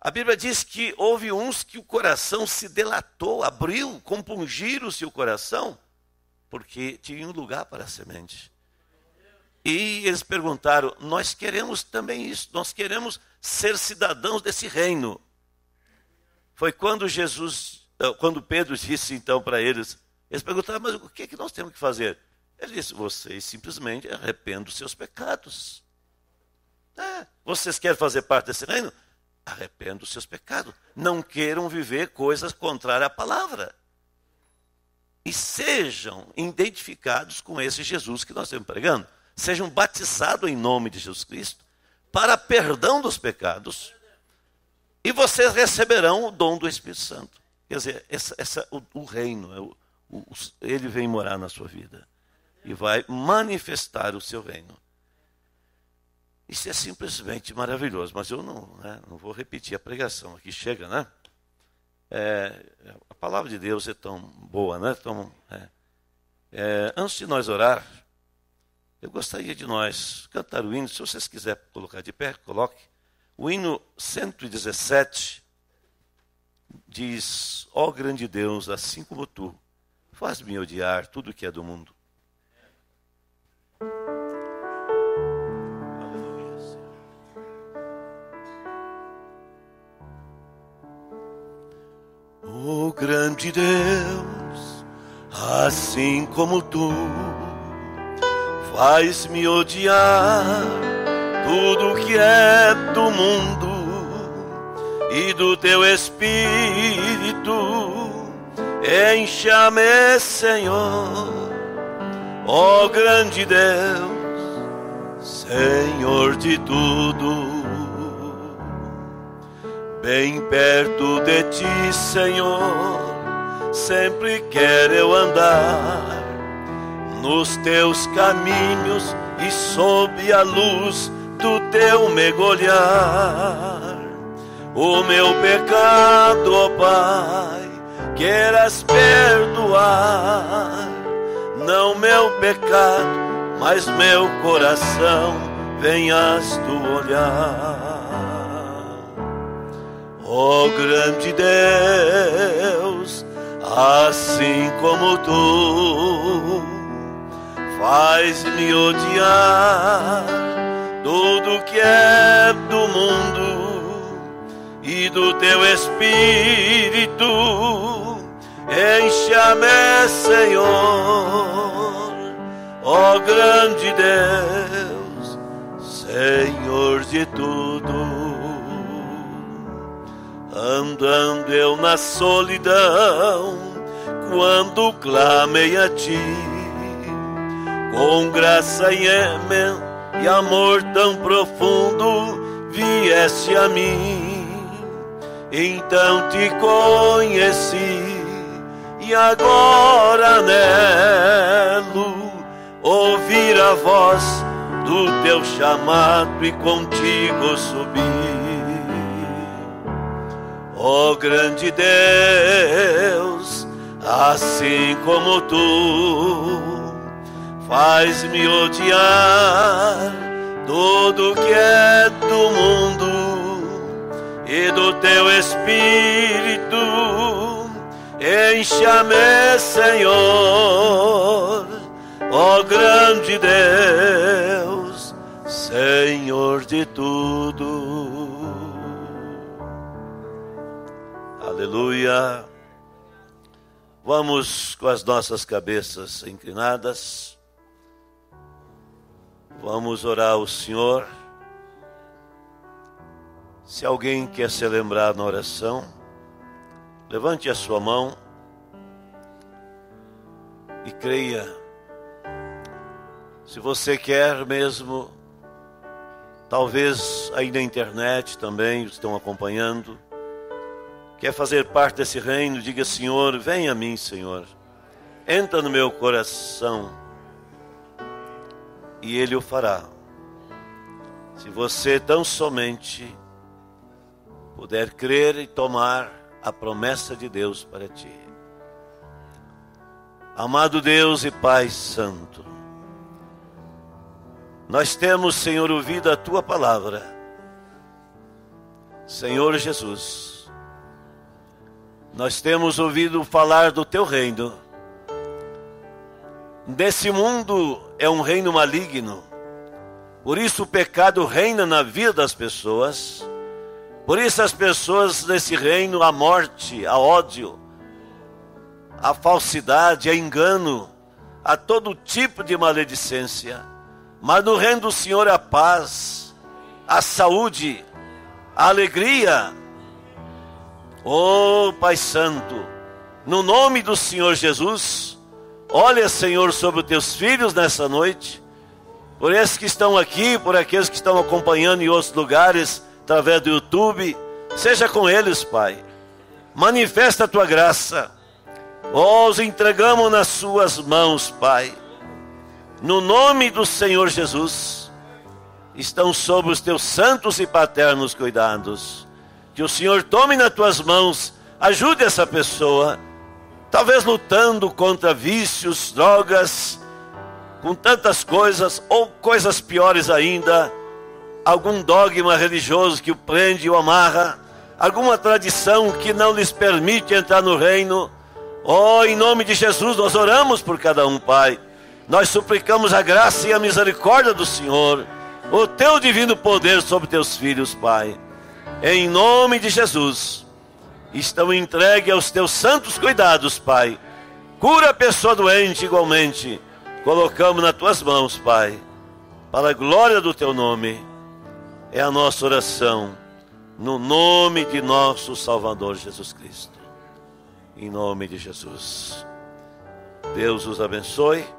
a Bíblia diz que houve uns que o coração se delatou, abriu, compungiram-se o coração, porque tinha um lugar para a semente. E eles perguntaram: Nós queremos também isso, nós queremos ser cidadãos desse reino. Foi quando Jesus, ah, quando Pedro disse então para eles: Eles perguntaram, mas o que, é que nós temos que fazer? Ele disse: Vocês simplesmente arrependam dos seus pecados. É, vocês querem fazer parte desse reino? arrependam os seus pecados. Não queiram viver coisas contrárias à palavra. E sejam identificados com esse Jesus que nós estamos pregando. Sejam batizados em nome de Jesus Cristo para perdão dos pecados. E vocês receberão o dom do Espírito Santo. Quer dizer, essa, essa, o, o, reino, é o, o, ele vem morar na sua vida e vai manifestar o seu reino. Isso é simplesmente maravilhoso, mas eu não, né, não vou repetir a pregação aqui, chega, né? É, a palavra de Deus é tão boa, né? Tão, é. É, antes de nós orar, eu gostaria de nós cantar o hino, se vocês quiserem colocar de pé, coloque. O hino 117 diz: Ó oh grande Deus, assim como tu, faz-me odiar tudo que é do mundo. O grande Deus, assim como tu, faz-me odiar tudo que é do mundo e do teu espírito. Encha-me, Senhor, ó grande Deus, Senhor de tudo. Bem perto de ti, Senhor, sempre quero eu andar nos teus caminhos e sob a luz do teu mergulhar. O meu pecado, ó oh Pai, queiras perdoar, não meu pecado, mas meu coração venhas tu olhar ó oh, grande Deus, assim como tu, faz-me odiar tudo que é do mundo e do teu espírito, encha-me, Senhor, ó oh, grande Deus, Senhor de tudo. Andando eu na solidão, quando clamei a ti, com graça e, e amor tão profundo vieste a mim. Então te conheci e agora nelo ouvir a voz do teu chamado e contigo subir ó oh, grande Deus, assim como tu, faz-me odiar tudo que é do mundo e do teu espírito. Encha-me, Senhor, ó oh, grande Deus, Senhor de tudo. Aleluia. Vamos com as nossas cabeças inclinadas. Vamos orar ao Senhor. Se alguém quer se lembrar na oração, levante a sua mão e creia. Se você quer mesmo, talvez aí na internet também estão acompanhando Quer fazer parte desse reino? Diga, Senhor, vem a mim, Senhor. Entra no meu coração. E Ele o fará. Se você tão somente puder crer e tomar a promessa de Deus para ti. Amado Deus e Pai Santo, nós temos, Senhor, ouvido a tua palavra. Senhor Jesus, nós temos ouvido falar do teu reino. Desse mundo é um reino maligno. Por isso o pecado reina na vida das pessoas. Por isso as pessoas nesse reino a morte, a ódio, a falsidade, a engano, a todo tipo de maledicência. Mas no reino do Senhor a paz, a saúde, a alegria, Oh, Pai Santo, no nome do Senhor Jesus, olha, Senhor, sobre os teus filhos nessa noite, por esses que estão aqui, por aqueles que estão acompanhando em outros lugares, através do YouTube, seja com eles, Pai. Manifesta a tua graça. Oh, os entregamos nas suas mãos, Pai. No nome do Senhor Jesus, estão sob os teus santos e paternos cuidados que o Senhor tome nas tuas mãos, ajude essa pessoa, talvez lutando contra vícios, drogas, com tantas coisas, ou coisas piores ainda, algum dogma religioso que o prende ou amarra, alguma tradição que não lhes permite entrar no reino. Oh, em nome de Jesus, nós oramos por cada um, Pai. Nós suplicamos a graça e a misericórdia do Senhor, o teu divino poder sobre teus filhos, Pai em nome de Jesus, estão entregues aos teus santos cuidados, Pai. Cura a pessoa doente igualmente. Colocamos nas tuas mãos, Pai, para a glória do teu nome. É a nossa oração, no nome de nosso Salvador Jesus Cristo. Em nome de Jesus. Deus os abençoe.